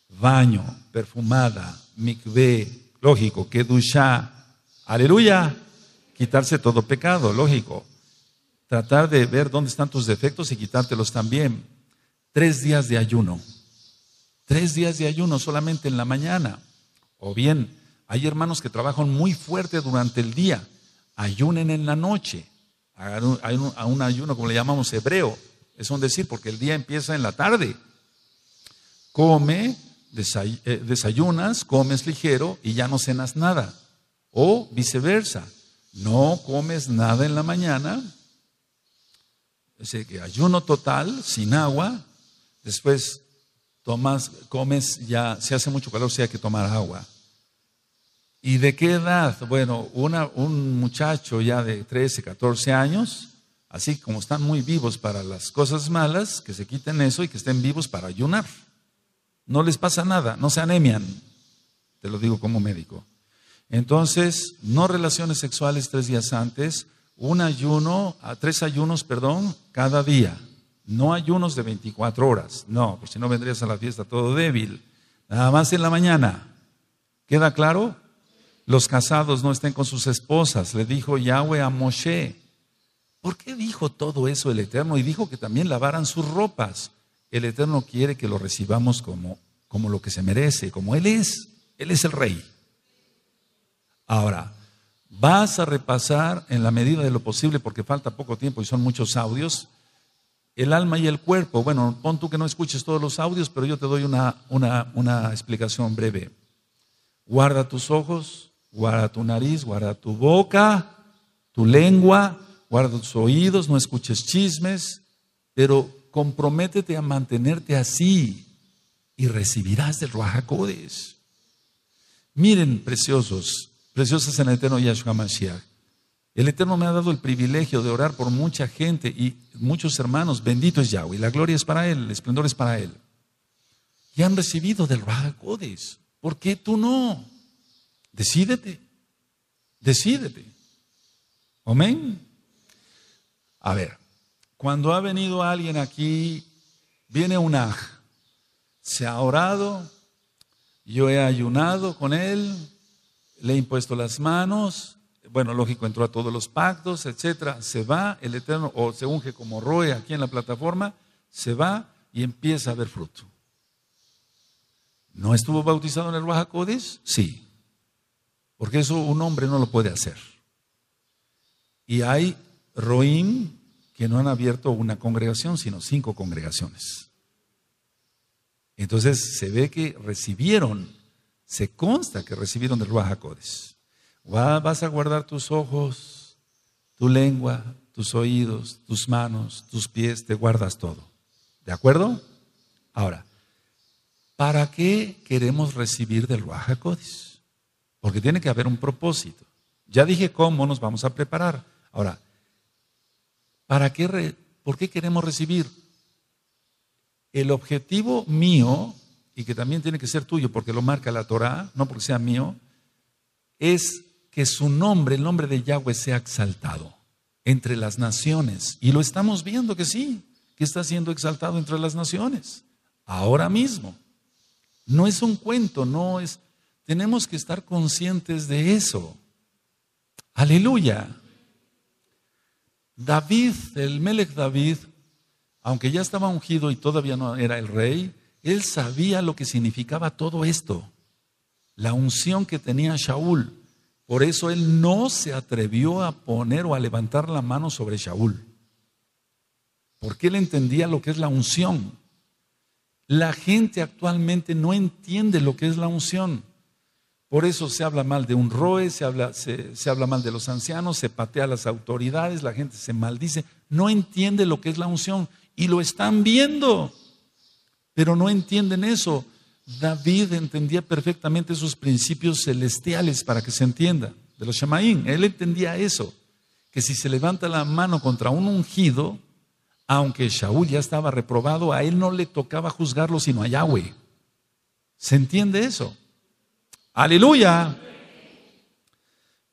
baño, perfumada, mikve, lógico, ducha aleluya, quitarse todo pecado, lógico. Tratar de ver dónde están tus defectos y quitártelos también. Tres días de ayuno. Tres días de ayuno solamente en la mañana. O bien, hay hermanos que trabajan muy fuerte durante el día. Ayunen en la noche. hay un ayuno, como le llamamos hebreo. Es un decir, porque el día empieza en la tarde. Come eh, desayunas, comes ligero y ya no cenas nada. O viceversa, no comes nada en la mañana, es decir, ayuno total, sin agua, después tomas, comes ya, se hace mucho calor, si hay que tomar agua. ¿Y de qué edad? Bueno, una, un muchacho ya de 13, 14 años, así como están muy vivos para las cosas malas, que se quiten eso y que estén vivos para ayunar no les pasa nada, no se anemian. Te lo digo como médico. Entonces, no relaciones sexuales tres días antes, un ayuno, ah, tres ayunos, perdón, cada día. No ayunos de 24 horas, no, pues si no vendrías a la fiesta todo débil. Nada más en la mañana. ¿Queda claro? Los casados no estén con sus esposas, le dijo Yahweh a Moshe. ¿Por qué dijo todo eso el Eterno? Y dijo que también lavaran sus ropas. El Eterno quiere que lo recibamos como como lo que se merece, como Él es. Él es el rey. Ahora, vas a repasar en la medida de lo posible, porque falta poco tiempo y son muchos audios, el alma y el cuerpo. Bueno, pon tú que no escuches todos los audios, pero yo te doy una, una, una explicación breve. Guarda tus ojos, guarda tu nariz, guarda tu boca, tu lengua, guarda tus oídos, no escuches chismes, pero comprométete a mantenerte así, y recibirás del Ruajacodes. Miren, preciosos, preciosas en el eterno Yahshua Mashiach. El Eterno me ha dado el privilegio de orar por mucha gente y muchos hermanos. Bendito es Yahweh. La gloria es para Él, el esplendor es para Él. Y han recibido del Rahakodes. ¿Por qué tú no? Decídete. Decídete. Amén. A ver, cuando ha venido alguien aquí, viene un aj se ha orado, yo he ayunado con él, le he impuesto las manos, bueno, lógico, entró a todos los pactos, etcétera, se va, el Eterno, o se unge como Roe aquí en la plataforma, se va y empieza a ver fruto. ¿No estuvo bautizado en el Ruajacodis, Sí, porque eso un hombre no lo puede hacer. Y hay Roim que no han abierto una congregación, sino cinco congregaciones. Entonces se ve que recibieron, se consta que recibieron del Ruaja va Vas a guardar tus ojos, tu lengua, tus oídos, tus manos, tus pies, te guardas todo. ¿De acuerdo? Ahora, ¿para qué queremos recibir del Ruaja Porque tiene que haber un propósito. Ya dije cómo nos vamos a preparar. Ahora, ¿para qué ¿por qué queremos recibir? el objetivo mío, y que también tiene que ser tuyo porque lo marca la Torah, no porque sea mío, es que su nombre, el nombre de Yahweh, sea exaltado entre las naciones. Y lo estamos viendo que sí, que está siendo exaltado entre las naciones, ahora mismo. No es un cuento, no es... Tenemos que estar conscientes de eso. Aleluya. David, el Melech David, aunque ya estaba ungido y todavía no era el rey, él sabía lo que significaba todo esto, la unción que tenía Shaul. Por eso él no se atrevió a poner o a levantar la mano sobre Shaul, porque él entendía lo que es la unción. La gente actualmente no entiende lo que es la unción. Por eso se habla mal de un roe, se habla, se habla, mal de los ancianos, se patea a las autoridades, la gente se maldice. No entiende lo que es la unción y lo están viendo, pero no entienden eso. David entendía perfectamente sus principios celestiales, para que se entienda, de los Shamaín. Él entendía eso, que si se levanta la mano contra un ungido, aunque Shaul ya estaba reprobado, a él no le tocaba juzgarlo, sino a Yahweh. ¿Se entiende eso? Aleluya.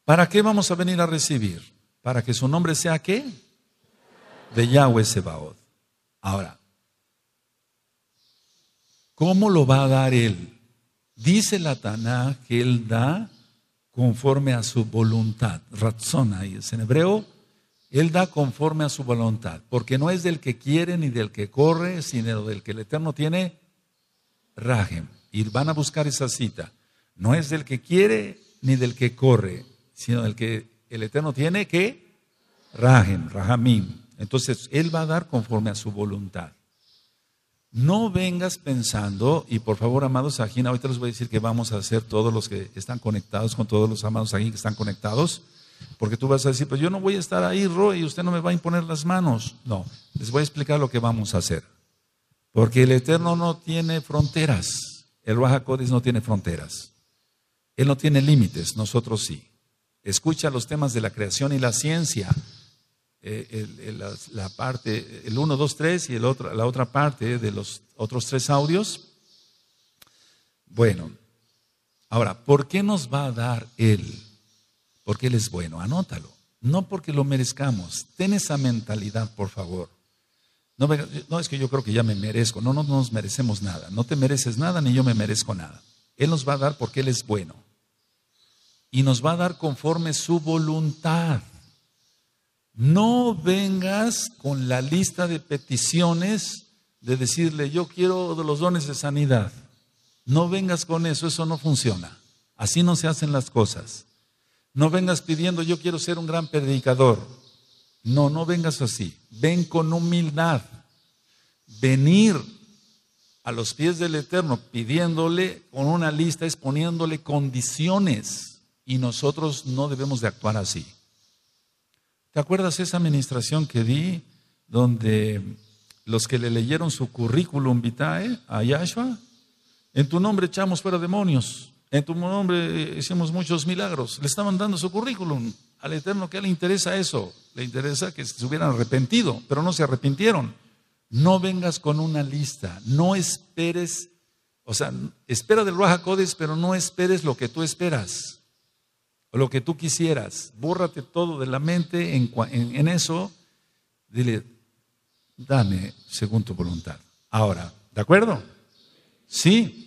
¿Para qué vamos a venir a recibir? Para que su nombre sea qué? De Yahweh Sebaot. Ahora, ¿cómo lo va a dar Él? Dice la Taná que Él da conforme a su voluntad. Ratzona ahí es en hebreo. Él da conforme a su voluntad, porque no es del que quiere ni del que corre, sino del que el Eterno tiene rajem. Y van a buscar esa cita. No es del que quiere ni del que corre, sino del que el Eterno tiene que rajem, rajamim. Entonces, Él va a dar conforme a su voluntad. No vengas pensando, y por favor, amados aquí, ahorita les voy a decir que vamos a hacer todos los que están conectados, con todos los amados aquí que están conectados, porque tú vas a decir, pues yo no voy a estar ahí, Roy, y usted no me va a imponer las manos. No, les voy a explicar lo que vamos a hacer. Porque el Eterno no tiene fronteras. El Baja no tiene fronteras. Él no tiene límites, nosotros sí. Escucha los temas de la creación y la ciencia. Eh, la, parte, el 1, 2, 3 y el la otra parte de los otros tres audios. Bueno, ahora, ¿por qué nos va a dar Él? Porque Él es bueno, anótalo. No porque lo merezcamos. Ten esa mentalidad, por favor. No, no es que yo creo que ya me merezco. no, no nos merecemos nada. No te mereces nada ni yo me merezco nada. Él nos va a dar porque Él es bueno. Y nos va a dar conforme su voluntad. No vengas con la lista de peticiones de decirle, yo quiero los dones de sanidad. No vengas con eso, eso no funciona. Así no se hacen las cosas. No vengas pidiendo, yo quiero ser un gran predicador. No, no vengas así. Ven con humildad. Venir a los pies del Eterno pidiéndole con una lista, exponiéndole condiciones. Y nosotros no debemos de actuar así. ¿Te acuerdas esa administración que di donde los que le leyeron su currículum vitae a Yahshua? En tu nombre echamos fuera demonios, en tu nombre hicimos muchos milagros. Le estaban dando su currículum al Eterno, que le interesa eso? Le interesa que se hubieran arrepentido, pero no se arrepintieron. No vengas con una lista, no esperes, o sea, espera del Ruach pero no esperes lo que tú esperas lo que tú quisieras. Bórrate todo de la mente en, eso. Dile, dame según tu voluntad. Ahora, ¿de acuerdo? Sí.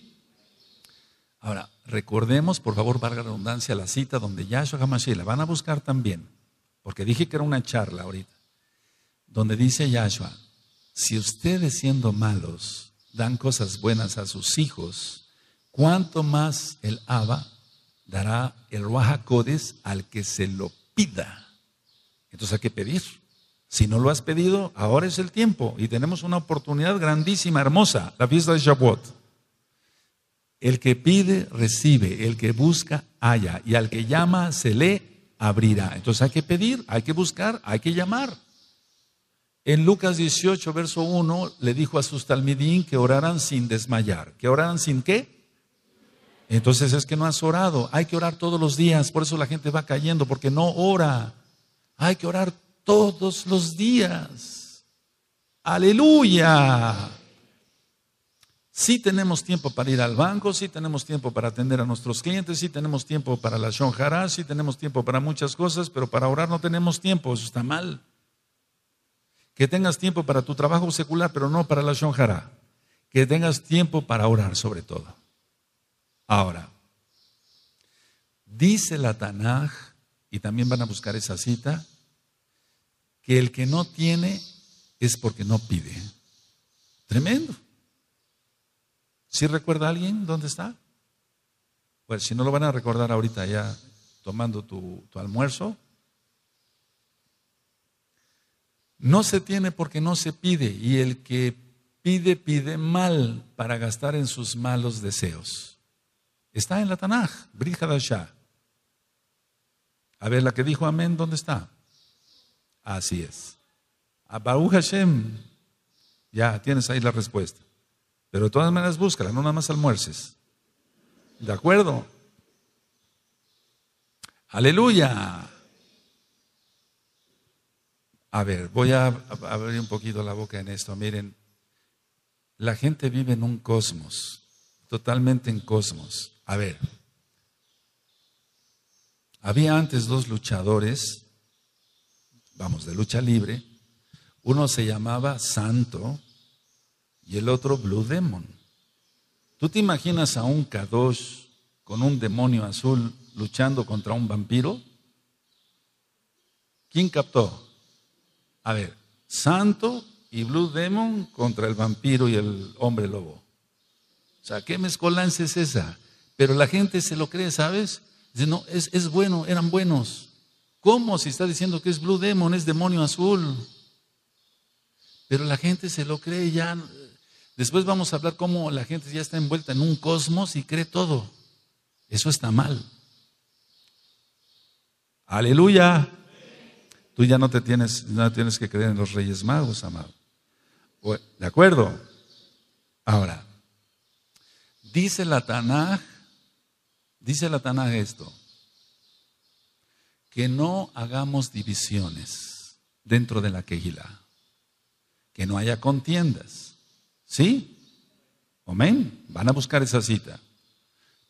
Ahora, recordemos, por favor, valga redundancia, la cita donde Yahshua Hamashiach, la van a buscar también, porque dije que era una charla ahorita, donde dice Yahshua, si ustedes siendo malos dan cosas buenas a sus hijos, ¿cuánto más el Aba dará el Ruajacodes al que se lo pida. Entonces hay que pedir. Si no lo has pedido, ahora es el tiempo y tenemos una oportunidad grandísima, hermosa, la fiesta de Shavuot. El que pide, recibe, el que busca, halla, y al que llama, se le abrirá. Entonces hay que pedir, hay que buscar, hay que llamar. En Lucas 18, verso 1, le dijo a sus talmidín que oraran sin desmayar. ¿Que oraran sin qué? Entonces es que no has orado. Hay que orar todos los días. Por eso la gente va cayendo, porque no ora. Hay que orar todos los días. Aleluya. Sí tenemos tiempo para ir al banco, sí tenemos tiempo para atender a nuestros clientes, sí tenemos tiempo para la shonjara, sí tenemos tiempo para muchas cosas, pero para orar no tenemos tiempo, eso está mal. Que tengas tiempo para tu trabajo secular, pero no para la shonjara. Que tengas tiempo para orar sobre todo. Ahora, dice la Tanaj, y también van a buscar esa cita, que el que no tiene es porque no pide. Tremendo. ¿Sí recuerda alguien dónde está? Pues si no lo van a recordar ahorita ya tomando tu almuerzo. No se tiene porque no se pide y el que pide pide mal para gastar en sus malos deseos. Está en la Tanaj, Brit A ver, la que dijo amén, ¿dónde está? Así es. A Hashem. Ya tienes ahí la respuesta. Pero de todas maneras, búscala, no nada más almuerces. ¿De acuerdo? Aleluya. A ver, voy a abrir un poquito la boca en esto. Miren, la gente vive en un cosmos, totalmente en cosmos. A ver, había antes dos luchadores, vamos, de lucha libre. Uno se llamaba Santo y el otro Blue Demon. ¿Tú te imaginas a un Kadosh con un demonio azul luchando contra un vampiro? ¿Quién captó? A ver, Santo y Blue Demon contra el vampiro y el hombre lobo. O sea, ¿qué mezcolanza es esa? Pero la gente se lo cree, ¿sabes? Dice, no, es, bueno, eran buenos. ¿Cómo si está diciendo que es Blue Demon, es demonio azul? Pero la gente se lo cree ya. Después vamos a hablar cómo la gente ya está envuelta en un cosmos y cree todo. Eso está mal. Aleluya. Tú ya no te tienes, no tienes que creer en los Reyes Magos, amado. ¿De acuerdo? Ahora, dice la Tanaj Dice Lataná esto, que no hagamos divisiones dentro de la quejila, que no haya contiendas. ¿Sí? Amén. Van a buscar esa cita.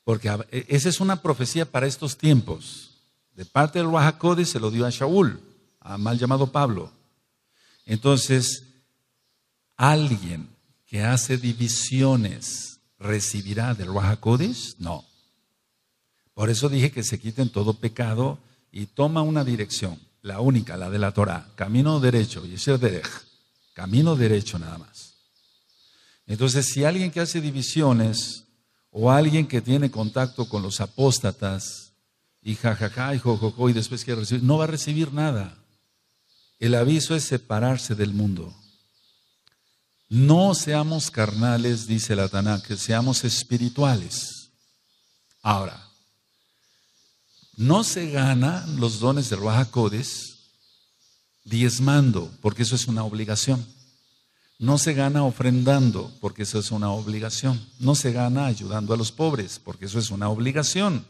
Porque e, esa es una profecía para estos tiempos. De parte del Ruajacode se lo dio a Shaul, a mal llamado Pablo. Entonces, alguien que hace divisiones recibirá del Ruajacodes? No. Por eso dije que se quiten todo pecado y toma una dirección, la única, la de la Torah, camino derecho, y ese derecho, camino derecho nada más. Entonces, si alguien que hace divisiones o alguien que tiene contacto con los apóstatas y jajaja y jojojo y después quiere recibir, no va a recibir nada. El aviso es separarse del mundo. No seamos carnales, dice la Taná, que seamos espirituales. Ahora, no se gana los dones de Baja Codes diezmando, porque eso es una obligación. No se gana ofrendando, porque eso es una obligación. No se gana ayudando a los pobres, porque eso es una obligación.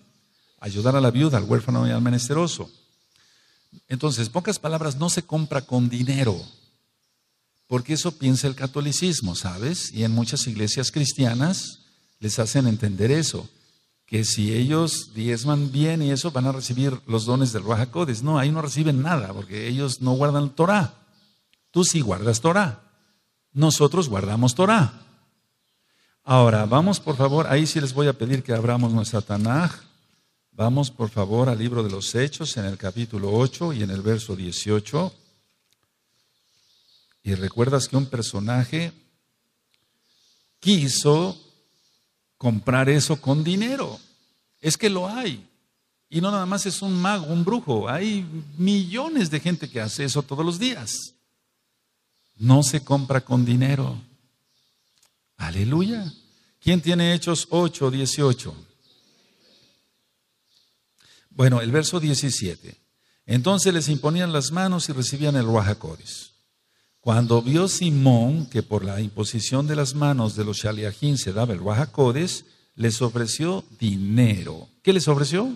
Ayudar a la viuda, al huérfano y al menesteroso. Entonces, pocas palabras, no se compra con dinero, porque eso piensa el catolicismo, ¿sabes? Y en muchas iglesias cristianas les hacen entender eso que si ellos diezman bien y eso van a recibir los dones del Ruach No, ahí no reciben nada porque ellos no guardan Torah. Tú sí guardas Torah. Nosotros guardamos Torah. Ahora, vamos por favor, ahí sí les voy a pedir que abramos nuestra Tanaj. Vamos por favor al libro de los Hechos en el capítulo 8 y en el verso 18. Y recuerdas que un personaje quiso comprar eso con dinero. Es que lo hay. Y no nada más es un mago, un brujo. Hay millones de gente que hace eso todos los días. No se compra con dinero. Aleluya. ¿Quién tiene Hechos 8, 18? Bueno, el verso 17. Entonces les imponían las manos y recibían el Ruajacoris. Cuando vio Simón que por la imposición de las manos de los shaliahín se daba el ruajacodes, les ofreció dinero. ¿Qué les ofreció?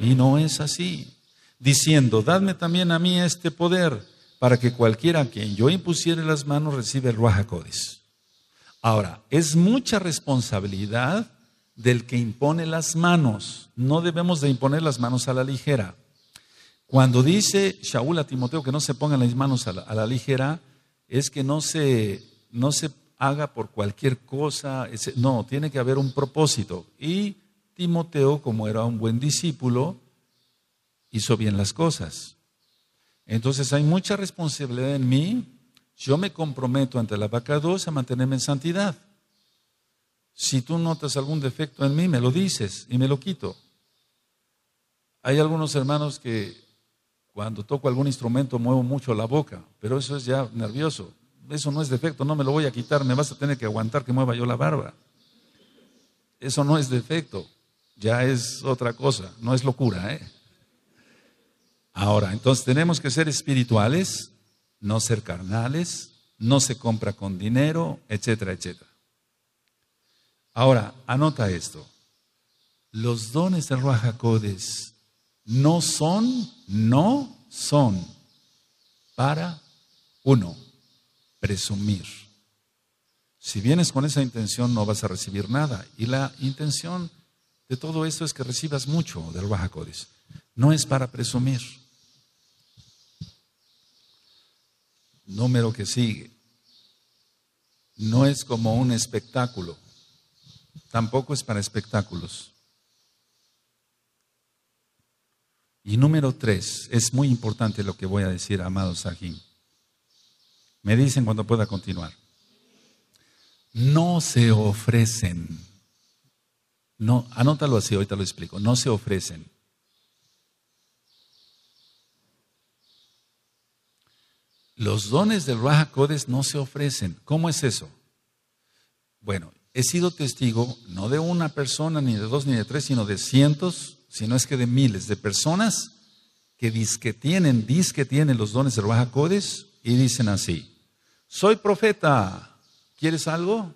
Y no es así. Diciendo, dadme también a mí este poder, para que cualquiera a quien yo impusiere las manos reciba el Ruajacodes. Ahora, es mucha responsabilidad del que impone las manos. No debemos de imponer las manos a la ligera. Cuando dice Shaul a Timoteo que no se pongan las manos a la, ligera, es que no se, no se haga por cualquier cosa, no, tiene que haber un propósito. Y Timoteo, como era un buen discípulo, hizo bien las cosas. Entonces hay mucha responsabilidad en mí. Yo me comprometo ante la vaca 2 a mantenerme en santidad. Si tú notas algún defecto en mí, me lo dices y me lo quito. Hay algunos hermanos que cuando toco algún instrumento muevo mucho la boca, pero eso es ya nervioso. Eso no es defecto, no me lo voy a quitar, me vas a tener que aguantar que mueva yo la barba. Eso no es defecto, ya es otra cosa, no es locura. ¿eh? Ahora, entonces tenemos que ser espirituales, no ser carnales, no se compra con dinero, etcétera, etcétera. Ahora, anota esto. Los dones de Ruajacodes no son, no son para uno, presumir. Si vienes con esa intención no vas a recibir nada. Y la intención de todo esto es que recibas mucho del Baja No es para presumir. Número que sigue. No es como un espectáculo. Tampoco es para espectáculos. Y número tres, es muy importante lo que voy a decir, amado Sahim. Me dicen cuando pueda continuar. No se ofrecen. No, anótalo así, ahorita lo explico. No se ofrecen. Los dones del Raja codes no se ofrecen. ¿Cómo es eso? Bueno, he sido testigo no de una persona, ni de dos, ni de tres, sino de cientos sino es que de miles de personas que que tienen, que tienen los dones de Bajacodes y dicen así, soy profeta, ¿quieres algo?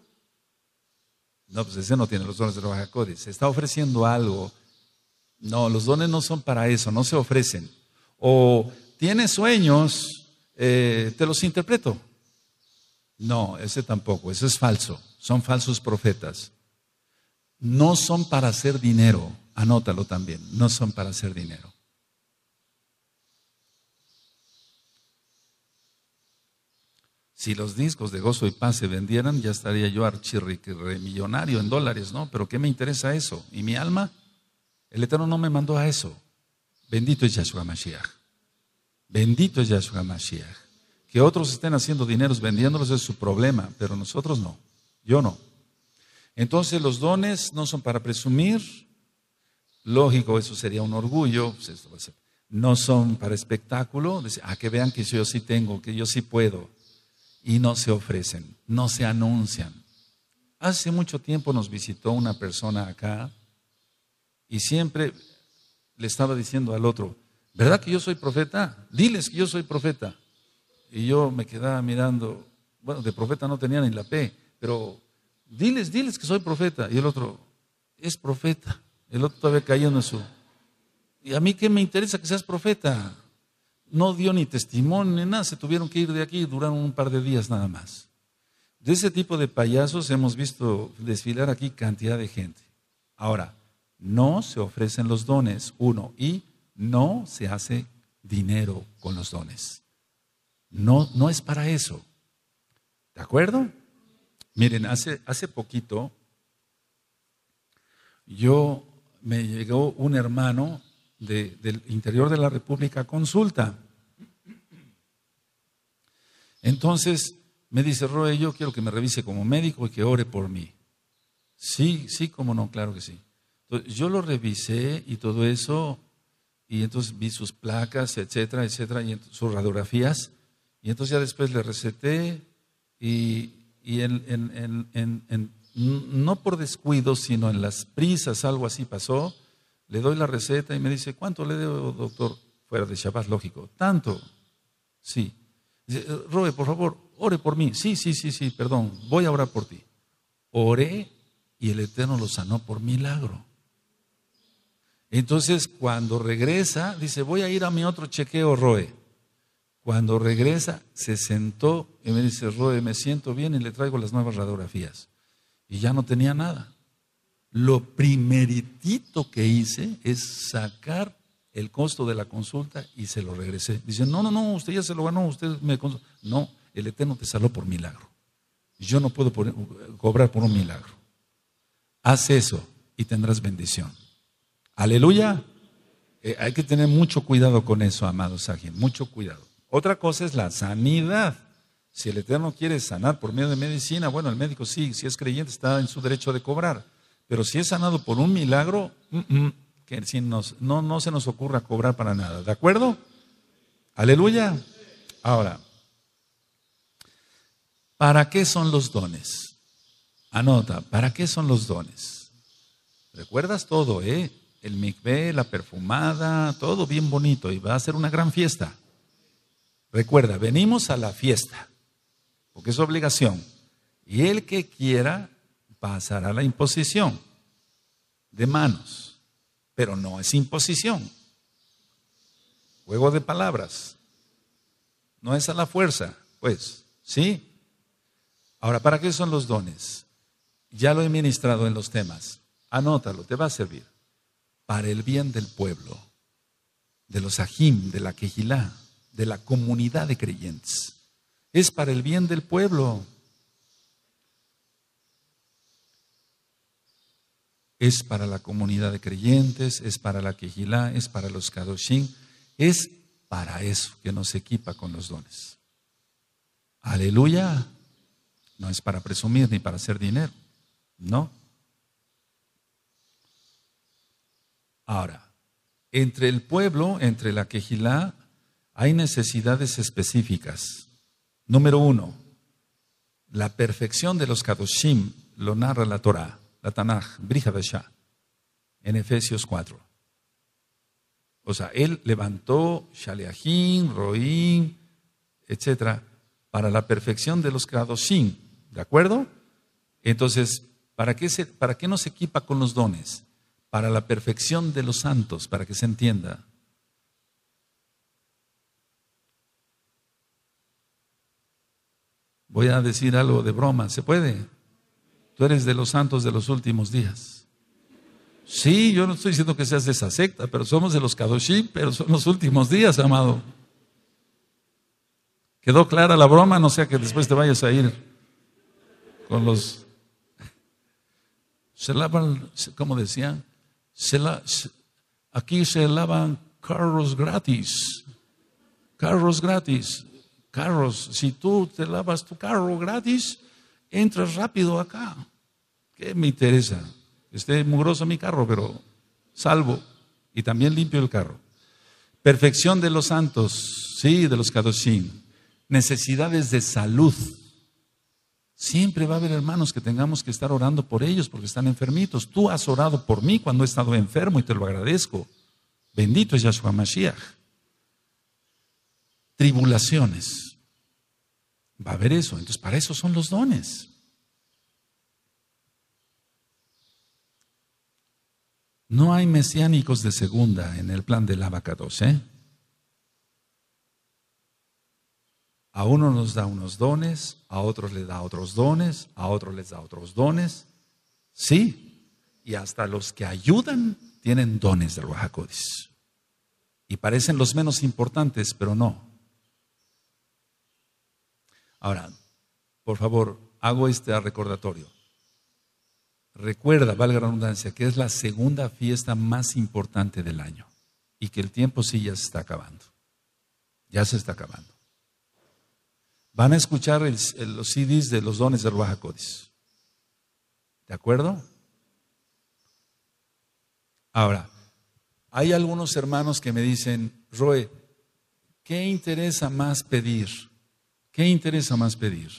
No, pues ese no tiene los dones de Bajacodes, se está ofreciendo algo. No, los dones no son para eso, no se ofrecen. O tienes sueños, eh, te los interpreto. No, ese tampoco, ese es falso, son falsos profetas. No son para hacer dinero anótalo también, no son para hacer dinero. Si los discos de gozo y paz se vendieran, ya estaría yo millonario en dólares, ¿no? Pero ¿qué me interesa eso? ¿Y mi alma? El Eterno no me mandó a eso. Bendito es Yahshua Mashiach. Bendito es Yahshua Mashiach. Que otros estén haciendo dineros vendiéndolos es su problema, pero nosotros no. Yo no. Entonces los dones no son para presumir, Lógico, eso sería un orgullo. Pues, no son para espectáculo, a ah, que vean que yo sí tengo, que yo sí puedo. Y no se ofrecen, no se anuncian. Hace mucho tiempo nos visitó una persona acá y siempre le estaba diciendo al otro, ¿verdad que yo soy profeta? Diles que yo soy profeta. Y yo me quedaba mirando, bueno, de profeta no tenía ni la P, pero diles, diles que soy profeta. Y el otro, es profeta. El otro todavía cayó en su... ¿Y a mí qué me interesa que seas profeta? No dio ni testimonio ni nada, se tuvieron que ir de aquí y duraron un par de días nada más. De ese tipo de payasos hemos visto desfilar aquí cantidad de gente. Ahora, no se ofrecen los dones, uno, y no se hace dinero con los dones. No, no es para eso. ¿De acuerdo? Miren, hace, hace poquito yo me llegó un hermano del interior de la República Consulta. Entonces me dice, Roe, yo quiero que me revise como médico y que ore por mí. Sí, sí, cómo no, claro que sí. yo lo revisé y todo eso, y entonces vi sus placas, etcétera, etcétera, y sus radiografías, y entonces ya después le receté, y, y en, en, en no por descuido, sino en las prisas, algo así pasó, le doy la receta y me dice, ¿cuánto le debo, doctor? Fuera de Shabbat, lógico. ¿Tanto? Sí. Dice, eh, por favor, ore por mí. Sí, sí, sí, sí, perdón, voy a orar por ti. Oré y el Eterno lo sanó por milagro. Entonces, cuando regresa, dice, voy a ir a mi otro chequeo, Roe. Cuando regresa, se sentó y me dice, Roe, me siento bien y le traigo las nuevas radiografías y ya no tenía nada. Lo primeritito que hice es sacar el costo de la consulta y se lo regresé. dice no, no, no, usted ya se lo ganó, usted me consulta. No, el Eterno te salió por milagro. Yo no puedo cobrar por un milagro. Haz eso y tendrás bendición. Aleluya. Eh, hay que tener mucho cuidado con eso, amados alguien, mucho cuidado. Otra cosa es la sanidad. Si el Eterno quiere sanar por medio de medicina, bueno, el médico sí, si es creyente está en su derecho de cobrar. Pero si es sanado por un milagro, mm, mm, que si nos, no, no se nos ocurra cobrar para nada. ¿De acuerdo? Aleluya. Ahora, ¿para qué son los dones? Anota, ¿para qué son los dones? Recuerdas todo, ¿eh? El mikvé, la perfumada, todo bien bonito y va a ser una gran fiesta. Recuerda, venimos a la fiesta porque es obligación. Y el que quiera pasará la imposición de manos, pero no es imposición. Juego de palabras. No es a la fuerza, pues, ¿sí? Ahora, ¿para qué son los dones? Ya lo he ministrado en los temas. Anótalo, te va a servir. Para el bien del pueblo, de los ajim, de la quejilá, de la comunidad de creyentes es para el bien del pueblo. Es para la comunidad de creyentes, es para la quejilá, es para los kadoshim, es para eso que nos equipa con los dones. Aleluya. No es para presumir ni para hacer dinero, no. Ahora, entre el pueblo, entre la quejilá, hay necesidades específicas. Número uno, la perfección de los Kadoshim lo narra la Torah, la Tanaj, Brihadashah, en Efesios 4. O sea, él levantó Shaleahim, rohim, etc. para la perfección de los Kadoshim, ¿de acuerdo? Entonces, ¿para qué, se, ¿para qué nos equipa con los dones? Para la perfección de los santos, para que se entienda. Voy a decir algo de broma, ¿se puede? Tú eres de los santos de los últimos días. Sí, yo no estoy diciendo que seas de esa secta, pero somos de los Kadoshim, pero son los últimos días, amado. ¿Quedó clara la broma? No sea que después te vayas a ir con los... Se lavan, como decían, aquí se lavan carros gratis. Carros gratis carros. Si tú te lavas tu carro gratis, entras rápido acá. ¿Qué me interesa? Esté mugroso mi carro, pero salvo. Y también limpio el carro. Perfección de los santos, sí, de los kadoshim. Necesidades de salud. Siempre va a haber hermanos que tengamos que estar orando por ellos porque están enfermitos. Tú has orado por mí cuando he estado enfermo y te lo agradezco. Bendito es Yahshua Mashiach tribulaciones. Va a haber eso. Entonces, para eso son los dones. No hay mesiánicos de segunda en el plan del abacados. 12 ¿eh? A uno nos da unos dones, a otros le da otros dones, a otros les da otros dones. Sí, y hasta los que ayudan tienen dones de Ruajacodis Y parecen los menos importantes, pero no. Ahora, por favor, hago este recordatorio. Recuerda, valga la redundancia, que es la segunda fiesta más importante del año y que el tiempo sí ya se está acabando. Ya se está acabando. Van a escuchar los CDs de los dones de Baja ¿De acuerdo? Ahora, hay algunos hermanos que me dicen, Roe, ¿qué interesa más pedir? ¿Qué interesa más pedir?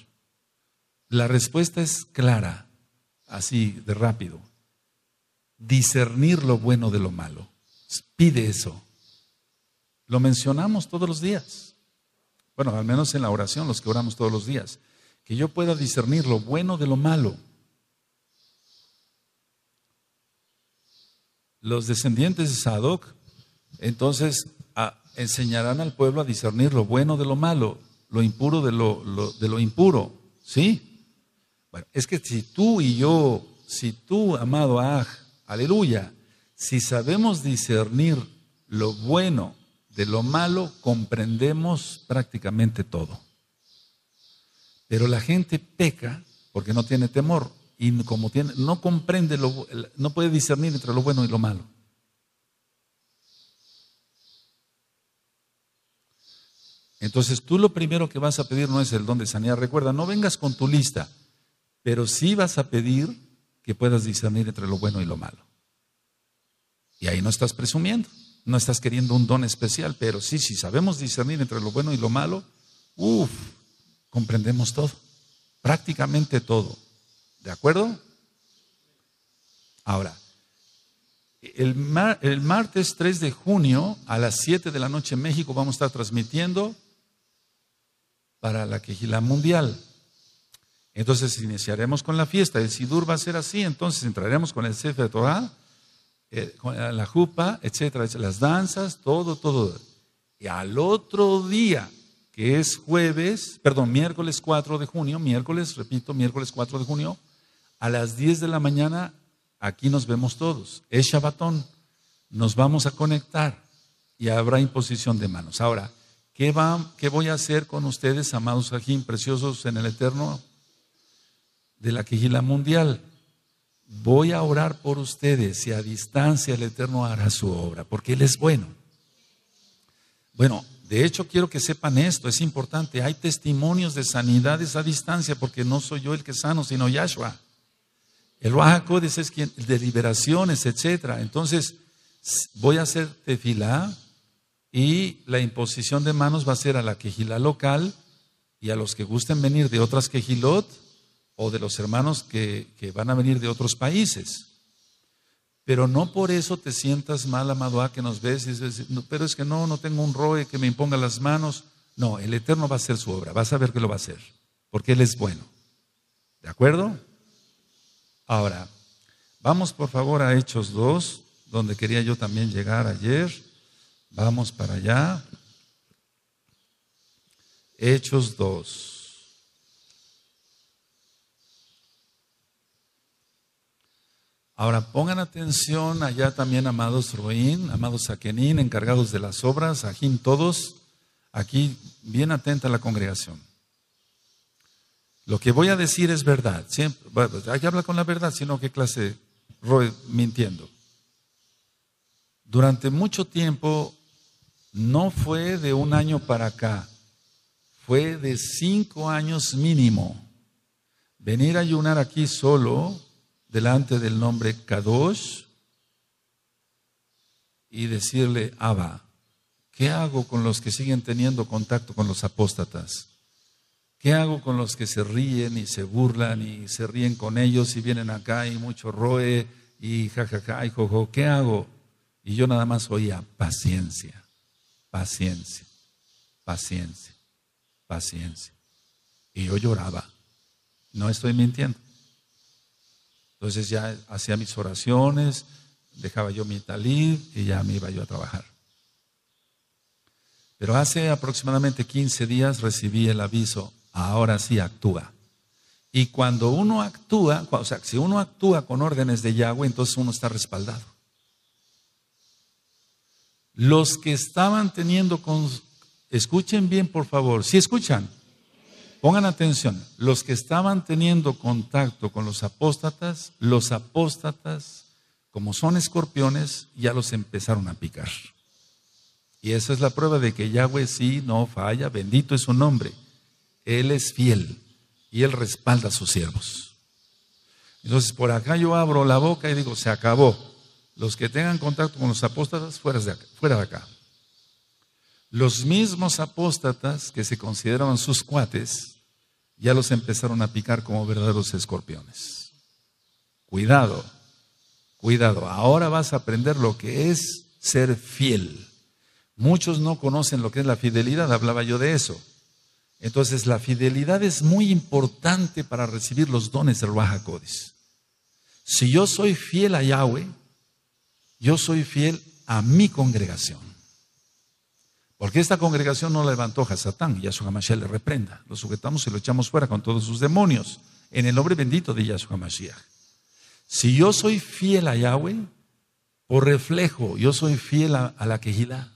La respuesta es clara, así de rápido. Discernir lo bueno de lo malo. Pide eso. Lo mencionamos todos los días. Bueno, al menos en la oración, los que oramos todos los días. Que yo pueda discernir lo bueno de lo malo. Los descendientes de Sadoc, entonces, enseñarán al pueblo a discernir lo bueno de lo malo lo impuro de lo, de lo impuro. ¿Sí? Bueno, es que si tú y yo, si tú, amado Aj, aleluya, si sabemos discernir lo bueno de lo malo, comprendemos prácticamente todo. Pero la gente peca porque no tiene temor y como tiene, no comprende, lo, no puede discernir entre lo bueno y lo malo. Entonces tú lo primero que vas a pedir no es el don de sanidad. Recuerda, no vengas con tu lista, pero sí vas a pedir que puedas discernir entre lo bueno y lo malo. Y ahí no estás presumiendo, no estás queriendo un don especial, pero sí, si sabemos discernir entre lo bueno y lo malo, uff, comprendemos todo, prácticamente todo. ¿De acuerdo? Ahora, el, el, martes 3 de junio a las 7 de la noche en México vamos a estar transmitiendo para la quejila mundial. Entonces iniciaremos con la fiesta. El Sidur va a ser así. Entonces entraremos con el Sefer Torah, eh, con la jupa, etcétera, las danzas, todo, todo. Y al otro día, que es jueves, perdón, miércoles 4 de junio, miércoles, repito, miércoles 4 de junio, a las 10 de la mañana, aquí nos vemos todos. Es Shabbatón. Nos vamos a conectar y habrá imposición de manos. Ahora, ¿Qué, va, ¿Qué voy a hacer con ustedes, amados aquí, preciosos en el eterno de la quijila mundial? Voy a orar por ustedes y a distancia el eterno hará su obra, porque Él es bueno. Bueno, de hecho, quiero que sepan esto, es importante. Hay testimonios de sanidades a distancia, porque no soy yo el que sano, sino Yahshua. El Wahakodes es quien, de liberaciones, etc. Entonces, voy a hacer tefilá, y la imposición de manos va a ser a la quejila local y a los que gusten venir de otras quejilot o de los hermanos que, van a venir de otros países. Pero no por eso te sientas mal, amado A, ah, que nos ves y dices, pero es que no, no tengo un roe que me imponga las manos. No, el Eterno va a hacer su obra, vas a ver que lo va a hacer, porque Él es bueno. ¿De acuerdo? Ahora, vamos por favor a Hechos 2, donde quería yo también llegar ayer. Vamos para allá. Hechos 2. Ahora pongan atención allá también, amados Roín, amados Akenín, encargados de las obras, Ajín, todos, aquí bien atenta la congregación. Lo que voy a decir es verdad. Siempre, hay que con la verdad, sino qué clase Roy mintiendo. Durante mucho tiempo no fue de un año para acá, fue de cinco años mínimo. Venir a ayunar aquí solo, delante del nombre Kadosh, y decirle, Abba, ¿qué hago con los que siguen teniendo contacto con los apóstatas? ¿Qué hago con los que se ríen y se burlan y se ríen con ellos y vienen acá y mucho roe y jajaja y jojo? ¿Qué hago? Y yo nada más oía paciencia paciencia, paciencia, paciencia. Y yo lloraba. No estoy mintiendo. Entonces ya hacía mis oraciones, dejaba yo mi talib y ya me iba yo a trabajar. Pero hace aproximadamente 15 días recibí el aviso, ahora sí actúa. Y cuando uno actúa, o sea, si uno actúa con órdenes de Yahweh, entonces uno está respaldado los que estaban teniendo, con, escuchen bien por favor, si escuchan, pongan atención, los que estaban teniendo contacto con los apóstatas, los apóstatas, como son escorpiones, ya los empezaron a picar. Y esa es la prueba de que Yahweh sí no falla, bendito es su nombre. Él es fiel y él respalda a sus siervos. Entonces por acá yo abro la boca y digo, se acabó los que tengan contacto con los apóstatas fuera de acá. Fuera de acá. Los mismos apóstatas que se consideraban sus cuates, ya los empezaron a picar como verdaderos escorpiones. Cuidado, cuidado, ahora vas a aprender lo que es ser fiel. Muchos no conocen lo que es la fidelidad, hablaba yo de eso. Entonces la fidelidad es muy importante para recibir los dones del Baja Si yo soy fiel a Yahweh, yo soy fiel a mi congregación. Porque esta congregación no la levantó a Satán, Yahshua Mashiach le reprenda. Lo sujetamos y lo echamos fuera con todos sus demonios, en el nombre bendito de Yahshua Mashiach. Si yo soy fiel a Yahweh, por reflejo, yo soy fiel a, la quejida.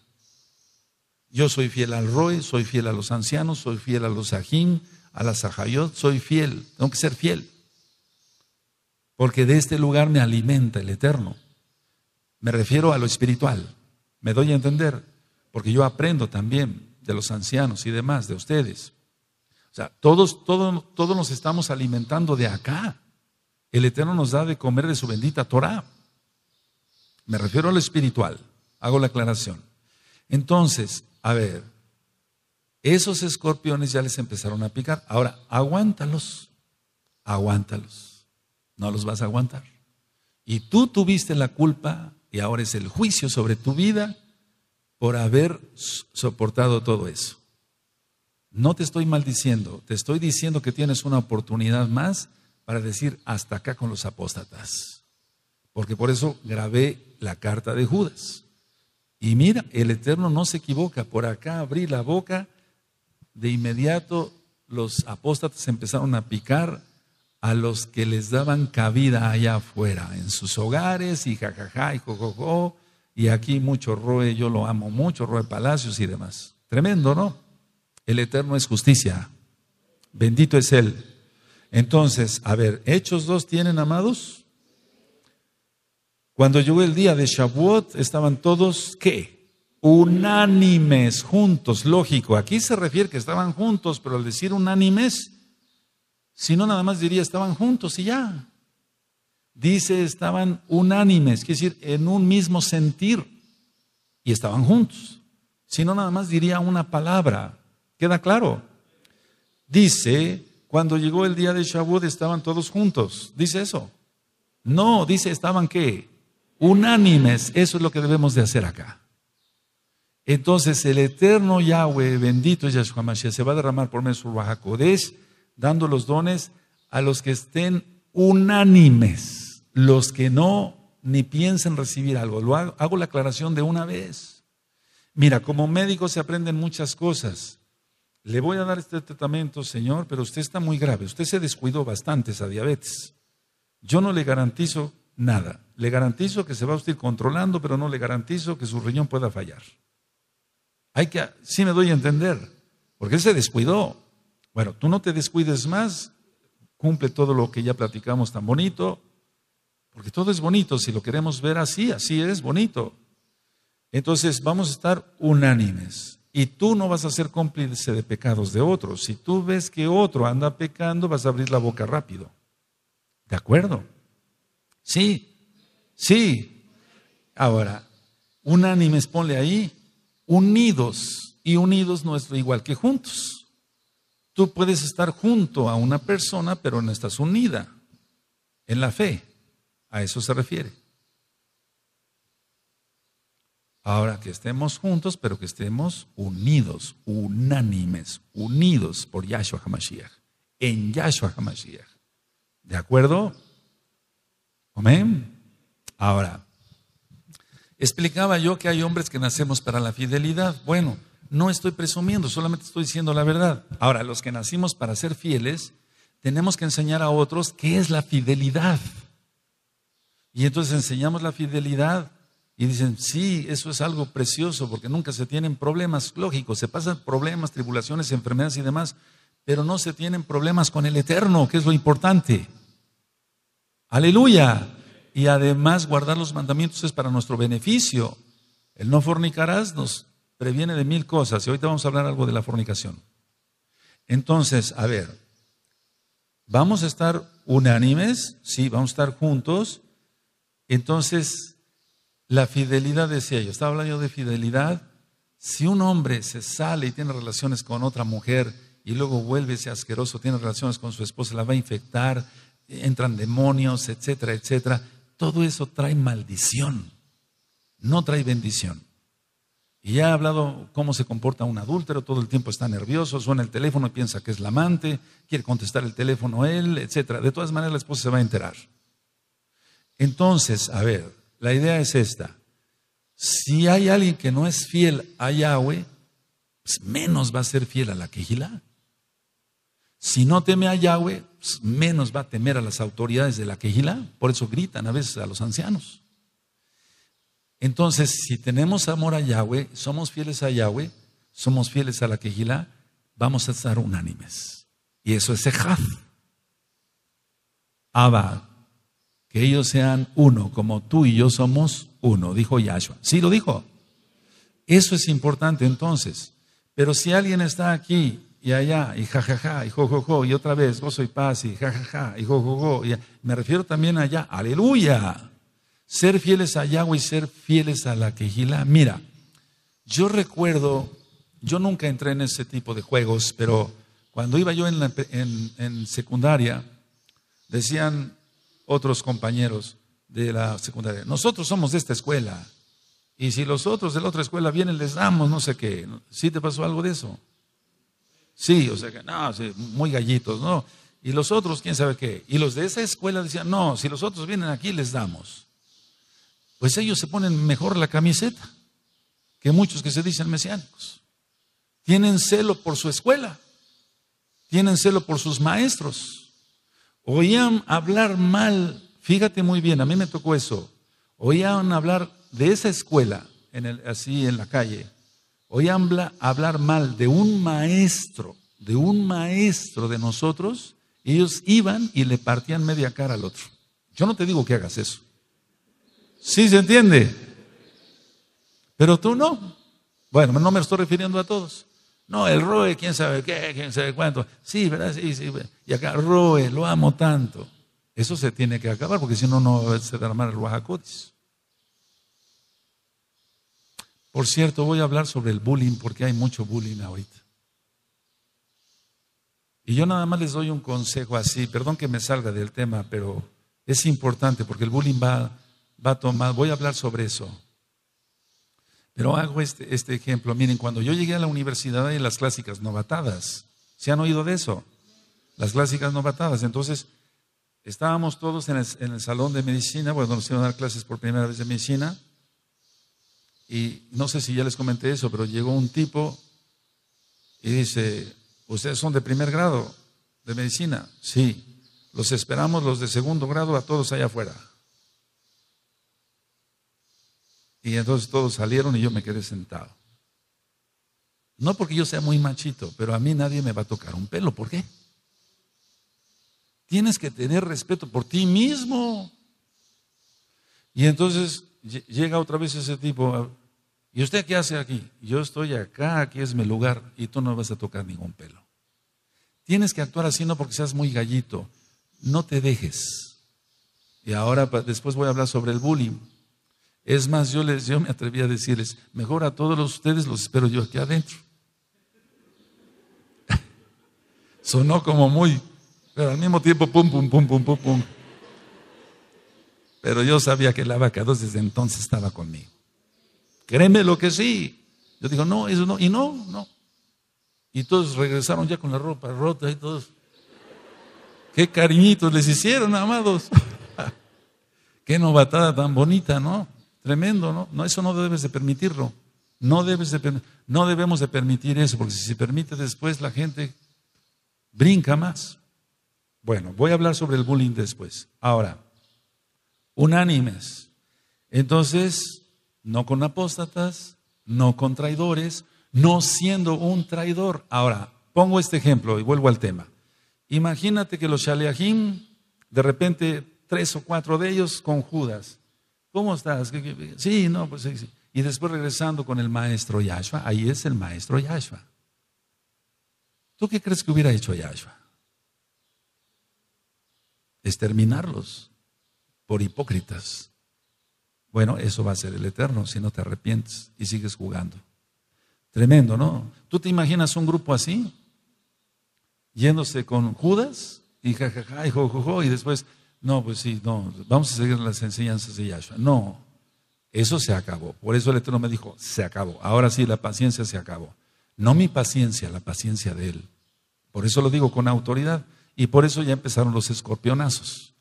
Yo soy fiel al Roe, soy fiel a los ancianos, soy fiel a los Ajim, a la Sahayot, soy fiel, tengo que ser fiel. Porque de este lugar me alimenta el Eterno. Me refiero a lo espiritual. Me doy a entender, porque yo aprendo también de los ancianos y demás, de ustedes. O sea, todos, todos, todos nos estamos alimentando de acá. El Eterno nos da de comer de su bendita Torah. Me refiero a lo espiritual. Hago la aclaración. Entonces, a ver, esos escorpiones ya les empezaron a picar. Ahora, aguántalos. Aguántalos. No los vas a aguantar. Y tú tuviste la culpa y ahora es el juicio sobre tu vida por haber soportado todo eso. No te estoy maldiciendo, te estoy diciendo que tienes una oportunidad más para decir hasta acá con los apóstatas. Porque por eso grabé la carta de Judas. Y mira, el Eterno no se equivoca. Por acá abrí la boca, de inmediato los apóstatas empezaron a picar a los que les daban cabida allá afuera, en sus hogares, y jajaja, y jojojo, y aquí mucho Roe, yo lo amo mucho, Roe Palacios y demás. Tremendo, ¿no? El Eterno es justicia. Bendito es Él. Entonces, a ver, ¿Hechos dos tienen, amados? Cuando llegó el día de Shavuot, estaban todos, ¿qué? Unánimes, juntos, lógico. Aquí se refiere que estaban juntos, pero al decir unánimes, si no, nada más diría, estaban juntos y ya. Dice, estaban unánimes, quiere decir, en un mismo sentir. Y estaban juntos. Si no, nada más diría una palabra. ¿Queda claro? Dice, cuando llegó el día de Shavuot estaban todos juntos. ¿Dice eso? No, dice, estaban qué? Unánimes. Eso es lo que debemos de hacer acá. Entonces el eterno Yahweh, bendito Yahshua Mashiach, se va a derramar por medio de dando los dones a los que estén unánimes, los que no ni piensen recibir algo. Lo hago, la aclaración de una vez. Mira, como médico se aprenden muchas cosas. Le voy a dar este tratamiento, señor, pero usted está muy grave. Usted se descuidó bastante esa diabetes. Yo no le garantizo nada. Le garantizo que se va a usted controlando, pero no le garantizo que su riñón pueda fallar. Hay que, sí me doy a entender, porque se descuidó. Bueno, tú no te descuides más, cumple todo lo que ya platicamos tan bonito, porque todo es bonito, si lo queremos ver así, así es bonito. Entonces vamos a estar unánimes. Y tú no vas a ser cómplice de pecados de otros. Si tú ves que otro anda pecando, vas a abrir la boca rápido. ¿De acuerdo? Sí, sí. Ahora, unánimes, ponle ahí, unidos. Y unidos no es igual que juntos. Tú puedes estar junto a una persona, pero no estás unida en la fe. A eso se refiere. Ahora, que estemos juntos, pero que estemos unidos, unánimes, unidos por Yahshua HaMashiach, en Yahshua HaMashiach. ¿De acuerdo? Amén. Ahora, explicaba yo que hay hombres que nacemos para la fidelidad. Bueno, no estoy presumiendo, solamente estoy diciendo la verdad. Ahora, los que nacimos para ser fieles, tenemos que enseñar a otros qué es la fidelidad. Y entonces enseñamos la fidelidad y dicen, sí, eso es algo precioso porque nunca se tienen problemas, lógico, se pasan problemas, tribulaciones, enfermedades y demás, pero no se tienen problemas con el eterno, que es lo importante. Aleluya. Y además guardar los mandamientos es para nuestro beneficio. El no fornicarás nos previene de mil cosas. Y ahorita vamos a hablar algo de la fornicación. Entonces, a ver, ¿vamos a estar unánimes? Sí, vamos a estar juntos. Entonces, la fidelidad decía yo, estaba hablando de fidelidad. Si un hombre se sale y tiene relaciones con otra mujer y luego vuelve ese asqueroso, tiene relaciones con su esposa, la va a infectar, entran demonios, etcétera, etcétera. Todo eso trae maldición, no trae bendición. Y ya ha hablado cómo se comporta un adúltero, todo el tiempo está nervioso, suena el teléfono y piensa que es la amante, quiere contestar el teléfono él, etc. De todas maneras la esposa se va a enterar. Entonces, a ver, la idea es esta. Si hay alguien que no es fiel a Yahweh, pues menos va a ser fiel a la quejila. Si no teme a Yahweh, pues menos va a temer a las autoridades de la Quejila, Por eso gritan a veces a los ancianos. Entonces, si tenemos amor a Yahweh, somos fieles a Yahweh, somos fieles a la quejila, vamos a estar unánimes. Y eso es Ejaz. Abba, que ellos sean uno, como tú y yo somos uno, dijo Yahshua. Sí, lo dijo. Eso es importante entonces. Pero si alguien está aquí y allá, y jajaja, y jojojo, jo, jo, y otra vez, gozo soy paz, y jajaja, ja, y jojojo, jo, me refiero también allá, aleluya. Ser fieles a Yahweh y ser fieles a la quejila. Mira, yo recuerdo, yo nunca entré en ese tipo de juegos, pero cuando iba yo en, en, secundaria, decían otros compañeros de la secundaria, nosotros somos de esta escuela, y si los otros de la otra escuela vienen, les damos no sé qué. ¿Sí te pasó algo de eso? Sí, o sea que, no, muy gallitos, ¿no? Y los otros, quién sabe qué. Y los de esa escuela decían, no, si los otros vienen aquí, les damos pues ellos se ponen mejor la camiseta que muchos que se dicen mesiánicos. Tienen celo por su escuela, tienen celo por sus maestros. Oían hablar mal, fíjate muy bien, a mí me tocó eso. Oían hablar de esa escuela, así en la calle. Oían hablar mal de un maestro, de un maestro de nosotros. Ellos iban y le partían media cara al otro. Yo no te digo que hagas eso. ¿Sí se entiende? Pero tú no. Bueno, no me estoy refiriendo a todos. No, el Roe, quién sabe qué, quién sabe cuánto. Sí, ¿verdad? Sí, sí. Y acá, Roe, lo amo tanto. Eso se tiene que acabar porque si no, no se dará a el Oaxacotis. Por cierto, voy a hablar sobre el bullying porque hay mucho bullying ahorita. Y yo nada más les doy un consejo así, perdón que me salga del tema, pero es importante porque el bullying va va a tomar, voy a hablar sobre eso. Pero hago este, este ejemplo. Miren, cuando yo llegué a la universidad hay las clásicas novatadas. ¿Se han oído de eso? Las clásicas novatadas. Entonces, estábamos todos en el, en el salón de medicina, bueno, nos iban a dar clases por primera vez de medicina. Y no sé si ya les comenté eso, pero llegó un tipo y dice, ustedes son de primer grado de medicina. Sí, los esperamos los de segundo grado a todos allá afuera. Y entonces todos salieron y yo me quedé sentado. No porque yo sea muy machito, pero a mí nadie me va a tocar un pelo. ¿Por qué? Tienes que tener respeto por ti mismo. Y entonces llega otra vez ese tipo, ¿y usted qué hace aquí? Yo estoy acá, aquí es mi lugar, y tú no vas a tocar ningún pelo. Tienes que actuar así, no porque seas muy gallito, no te dejes. Y ahora después voy a hablar sobre el bullying. Es más, yo, les, me atreví a decirles, mejor a todos los, ustedes los espero yo aquí adentro. Sonó como muy, pero al mismo tiempo, pum, pum, pum, pum, pum, pum. Pero yo sabía que la vaca 2 desde entonces estaba conmigo. Créeme lo que sí. Yo digo, no, eso no, y no, no. Y todos regresaron ya con la ropa rota y todos. Qué cariñitos les hicieron, amados. Qué novatada tan bonita, ¿no? Tremendo, ¿no? No, eso no debes de permitirlo. No, debes de, no debemos de permitir eso, porque si se permite después la gente brinca más. Bueno, voy a hablar sobre el bullying después. Ahora, unánimes. Entonces, no con apóstatas, no con traidores, no siendo un traidor. Ahora, pongo este ejemplo y vuelvo al tema. Imagínate que los shaleahim, de repente, tres o cuatro de ellos con Judas. ¿Cómo estás? Sí, no, pues Y después regresando con el maestro Yahshua, ahí es el maestro Yahshua. ¿Tú qué crees que hubiera hecho Yahshua? Exterminarlos por hipócritas. Bueno, eso va a ser el eterno si no te arrepientes y sigues jugando. Tremendo, ¿no? ¿Tú te imaginas un grupo así? Yéndose con Judas y jajaja y jojojo y después no, pues sí, no, vamos a seguir las enseñanzas de Yahshua. No, eso se acabó. Por eso el Eterno me dijo, se acabó. Ahora sí, la paciencia se acabó. No mi paciencia, la paciencia de Él. Por eso lo digo con autoridad. Y por eso ya empezaron los escorpionazos.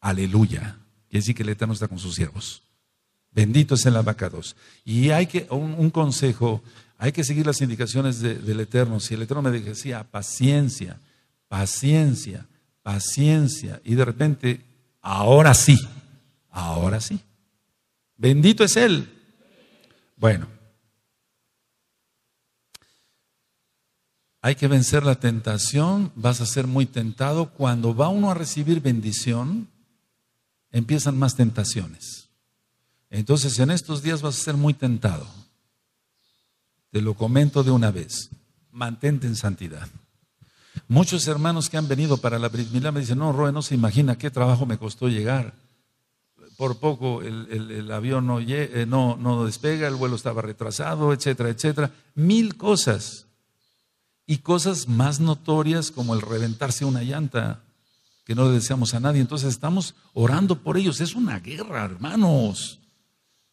Aleluya. y decir que el Eterno está con sus siervos. Bendito es el abacados. Y hay que, un, consejo, hay que seguir las indicaciones del Eterno. Si el Eterno me decía, paciencia, paciencia, paciencia, y de repente Ahora sí, ahora sí. Bendito es Él. Bueno, hay que vencer la tentación, vas a ser muy tentado. Cuando va uno a recibir bendición, empiezan más tentaciones. Entonces en estos días vas a ser muy tentado. Te lo comento de una vez. Mantente en santidad. Muchos hermanos que han venido para la Brismila me dicen, no, Roe, no se imagina qué trabajo me costó llegar. Por poco el, avión no, eh, no, no despega, el vuelo estaba retrasado, etcétera, etcétera. Mil cosas. Y cosas más notorias como el reventarse una llanta, que no le deseamos a nadie. Entonces estamos orando por ellos. Es una guerra, hermanos.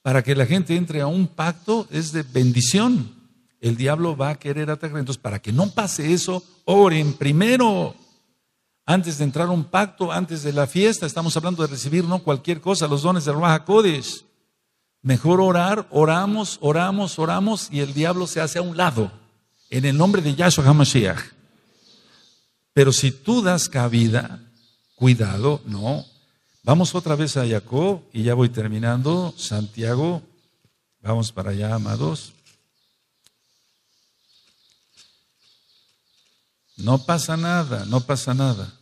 Para que la gente entre a un pacto es de bendición el diablo va a querer atacar. Entonces, para que no pase eso, oren primero. Antes de entrar a un pacto, antes de la fiesta, estamos hablando de recibir no cualquier cosa, los dones de Raja Mejor orar, oramos, oramos, oramos y el diablo se hace a un lado. En el nombre de Yahshua HaMashiach. Pero si tú das cabida, cuidado, no. Vamos otra vez a Jacob y ya voy terminando. Santiago, vamos para allá, amados. No pasa nada, no pasa nada.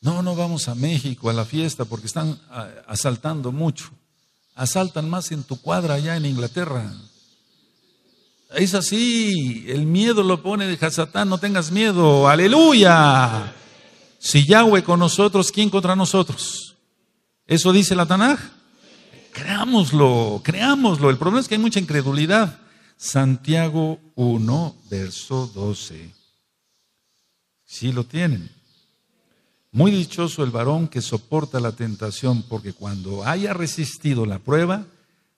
No, no vamos a México a la fiesta porque están ah, asaltando mucho. Asaltan más en tu cuadra allá en Inglaterra. Es así, el miedo lo pone de Hasatán, no tengas miedo, aleluya. Si Yahweh con nosotros, ¿quién contra nosotros? ¿Eso dice la Tanaj? Creámoslo, creámoslo. El problema es que hay mucha incredulidad. Santiago 1, verso 12. Sí lo tienen. Muy dichoso el varón que soporta la tentación, porque cuando haya resistido la prueba,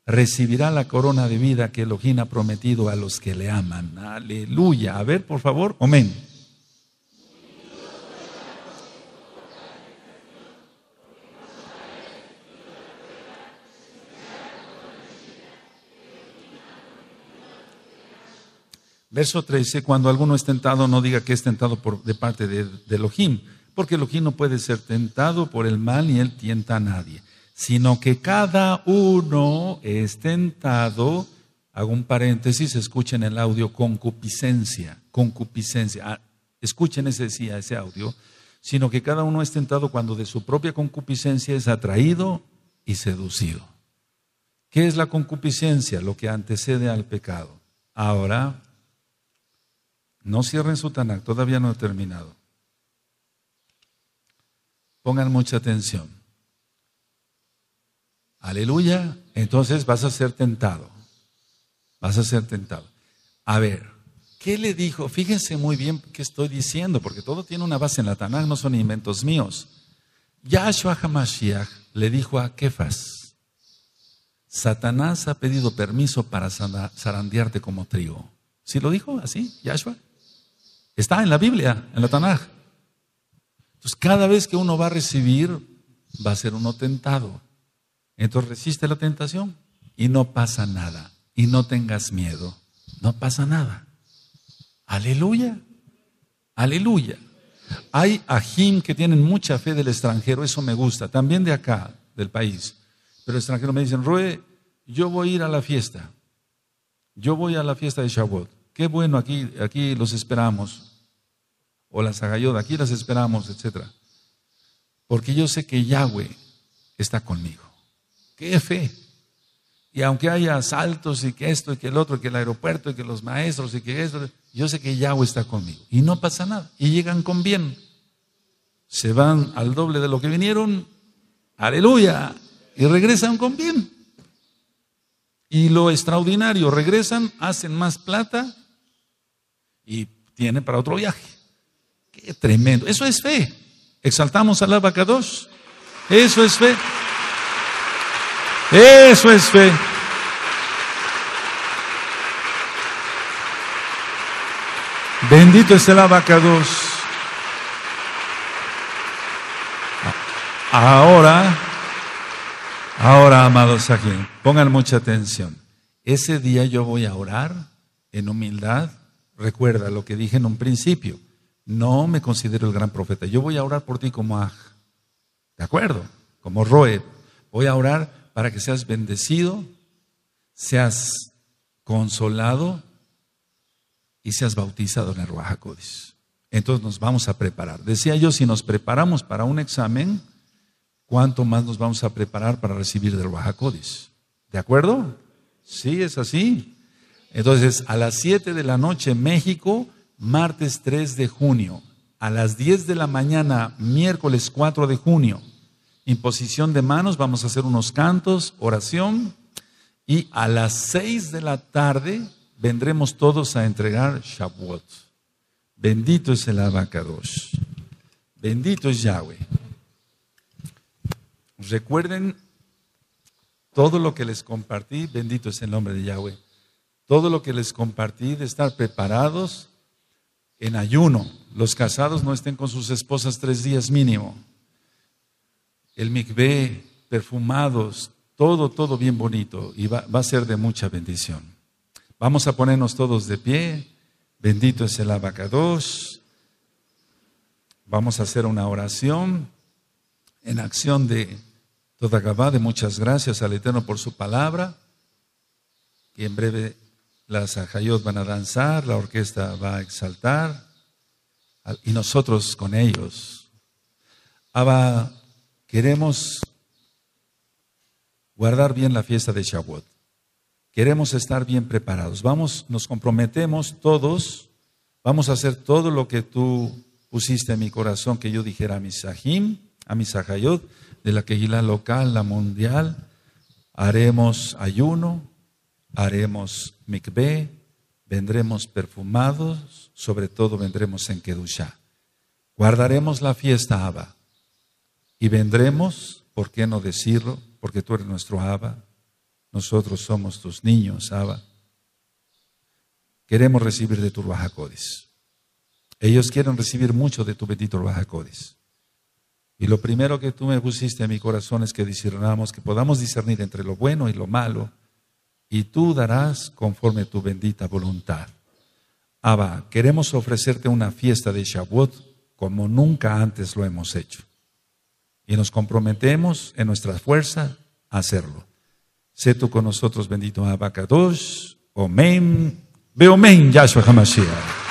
recibirá la corona de vida que Elohim ha prometido a los que le aman. Aleluya. A ver, por favor, amén. Verso 13, cuando alguno es tentado, no diga que es tentado por, de parte de, Elohim, porque Elohim no puede ser tentado por el mal ni él tienta a nadie, sino que cada uno es tentado, hago un paréntesis, escuchen el audio, concupiscencia, concupiscencia, ah, escuchen ese, sí, ese audio, sino que cada uno es tentado cuando de su propia concupiscencia es atraído y seducido. ¿Qué es la concupiscencia? Lo que antecede al pecado. Ahora, no cierren su Tanakh, todavía no ha terminado. Pongan mucha atención. Aleluya, entonces vas a ser tentado. Vas a ser tentado. A ver, ¿qué le dijo? Fíjense muy bien qué estoy diciendo, porque todo tiene una base en la Tanakh, no son inventos míos. Yahshua HaMashiach le dijo a Kefas, Satanás ha pedido permiso para zarandearte como trigo. ¿Sí lo dijo así, Yahshua? Está en la Biblia, en la Tanaj. Entonces, cada vez que uno va a recibir, va a ser uno tentado. Entonces, resiste la tentación y no pasa nada. Y no tengas miedo. No pasa nada. Aleluya. Aleluya. Hay ajim que tienen mucha fe del extranjero, eso me gusta, también de acá, del país. Pero el extranjero me dicen, Rue, yo voy a ir a la fiesta. Yo voy a la fiesta de Shavuot qué bueno, aquí, aquí los esperamos. O las agayoda, aquí las esperamos, etc. Porque yo sé que Yahweh está conmigo. ¡Qué fe! Y aunque haya asaltos y que esto y que el otro, y que el aeropuerto y que los maestros y que esto, yo sé que Yahweh está conmigo. Y no pasa nada. Y llegan con bien. Se van al doble de lo que vinieron. Aleluya. Y regresan con bien. Y lo extraordinario, regresan, hacen más plata y tiene para otro viaje. Qué tremendo. Eso es fe. Exaltamos a la vaca 2? Eso es fe. Eso es fe. Bendito es el abacados. Ahora, ahora, amados aquí, pongan mucha atención. Ese día yo voy a orar en humildad Recuerda lo que dije en un principio. No me considero el gran profeta. Yo voy a orar por ti como Aj. ¿De acuerdo? Como Roed. Voy a orar para que seas bendecido, seas consolado y seas bautizado en el Ruajacodis. Entonces nos vamos a preparar. Decía yo, si nos preparamos para un examen, ¿cuánto más nos vamos a preparar para recibir del Ruajacodis, ¿De acuerdo? Sí, es así. Entonces, a las 7 de la noche México, martes 3 de junio. A las 10 de la mañana, miércoles 4 de junio. Imposición de manos, vamos a hacer unos cantos, oración. Y a las 6 de la tarde vendremos todos a entregar Shavuot. Bendito es el Abacadosh. Bendito es Yahweh. Recuerden todo lo que les compartí. Bendito es el nombre de Yahweh todo lo que les compartí de estar preparados en ayuno. Los casados no estén con sus esposas tres días mínimo. El mikvé, perfumados, todo, todo bien bonito y va, a ser de mucha bendición. Vamos a ponernos todos de pie. Bendito es el abacados. Vamos a hacer una oración en acción de Todagabá, de muchas gracias al Eterno por su palabra. Y en breve las ajayot van a danzar, la orquesta va a exaltar, y nosotros con ellos. Abba, queremos guardar bien la fiesta de Shavuot. Queremos estar bien preparados. Vamos, nos comprometemos todos, vamos a hacer todo lo que tú pusiste en mi corazón que yo dijera a mis sahim, a mi ajayot, de la quejila local, la mundial, haremos ayuno, haremos mikvé, vendremos perfumados, sobre todo vendremos en Kedushá. Guardaremos la fiesta Abba y vendremos, ¿por qué no decirlo? Porque tú eres nuestro Abba, nosotros somos tus niños, Abba. Queremos recibir de tu Bajacodes. Ellos quieren recibir mucho de tu bendito Bajacodes. Y lo primero que tú me pusiste en mi corazón es que discernamos, que podamos discernir entre lo bueno y lo malo, y tú darás conforme tu bendita voluntad. Abba, queremos ofrecerte una fiesta de Shavuot como nunca antes lo hemos hecho. Y nos comprometemos en nuestra fuerza a hacerlo. Sé tú con nosotros, bendito Abba Kadosh. Omen. Beomen, Yahshua HaMashiach.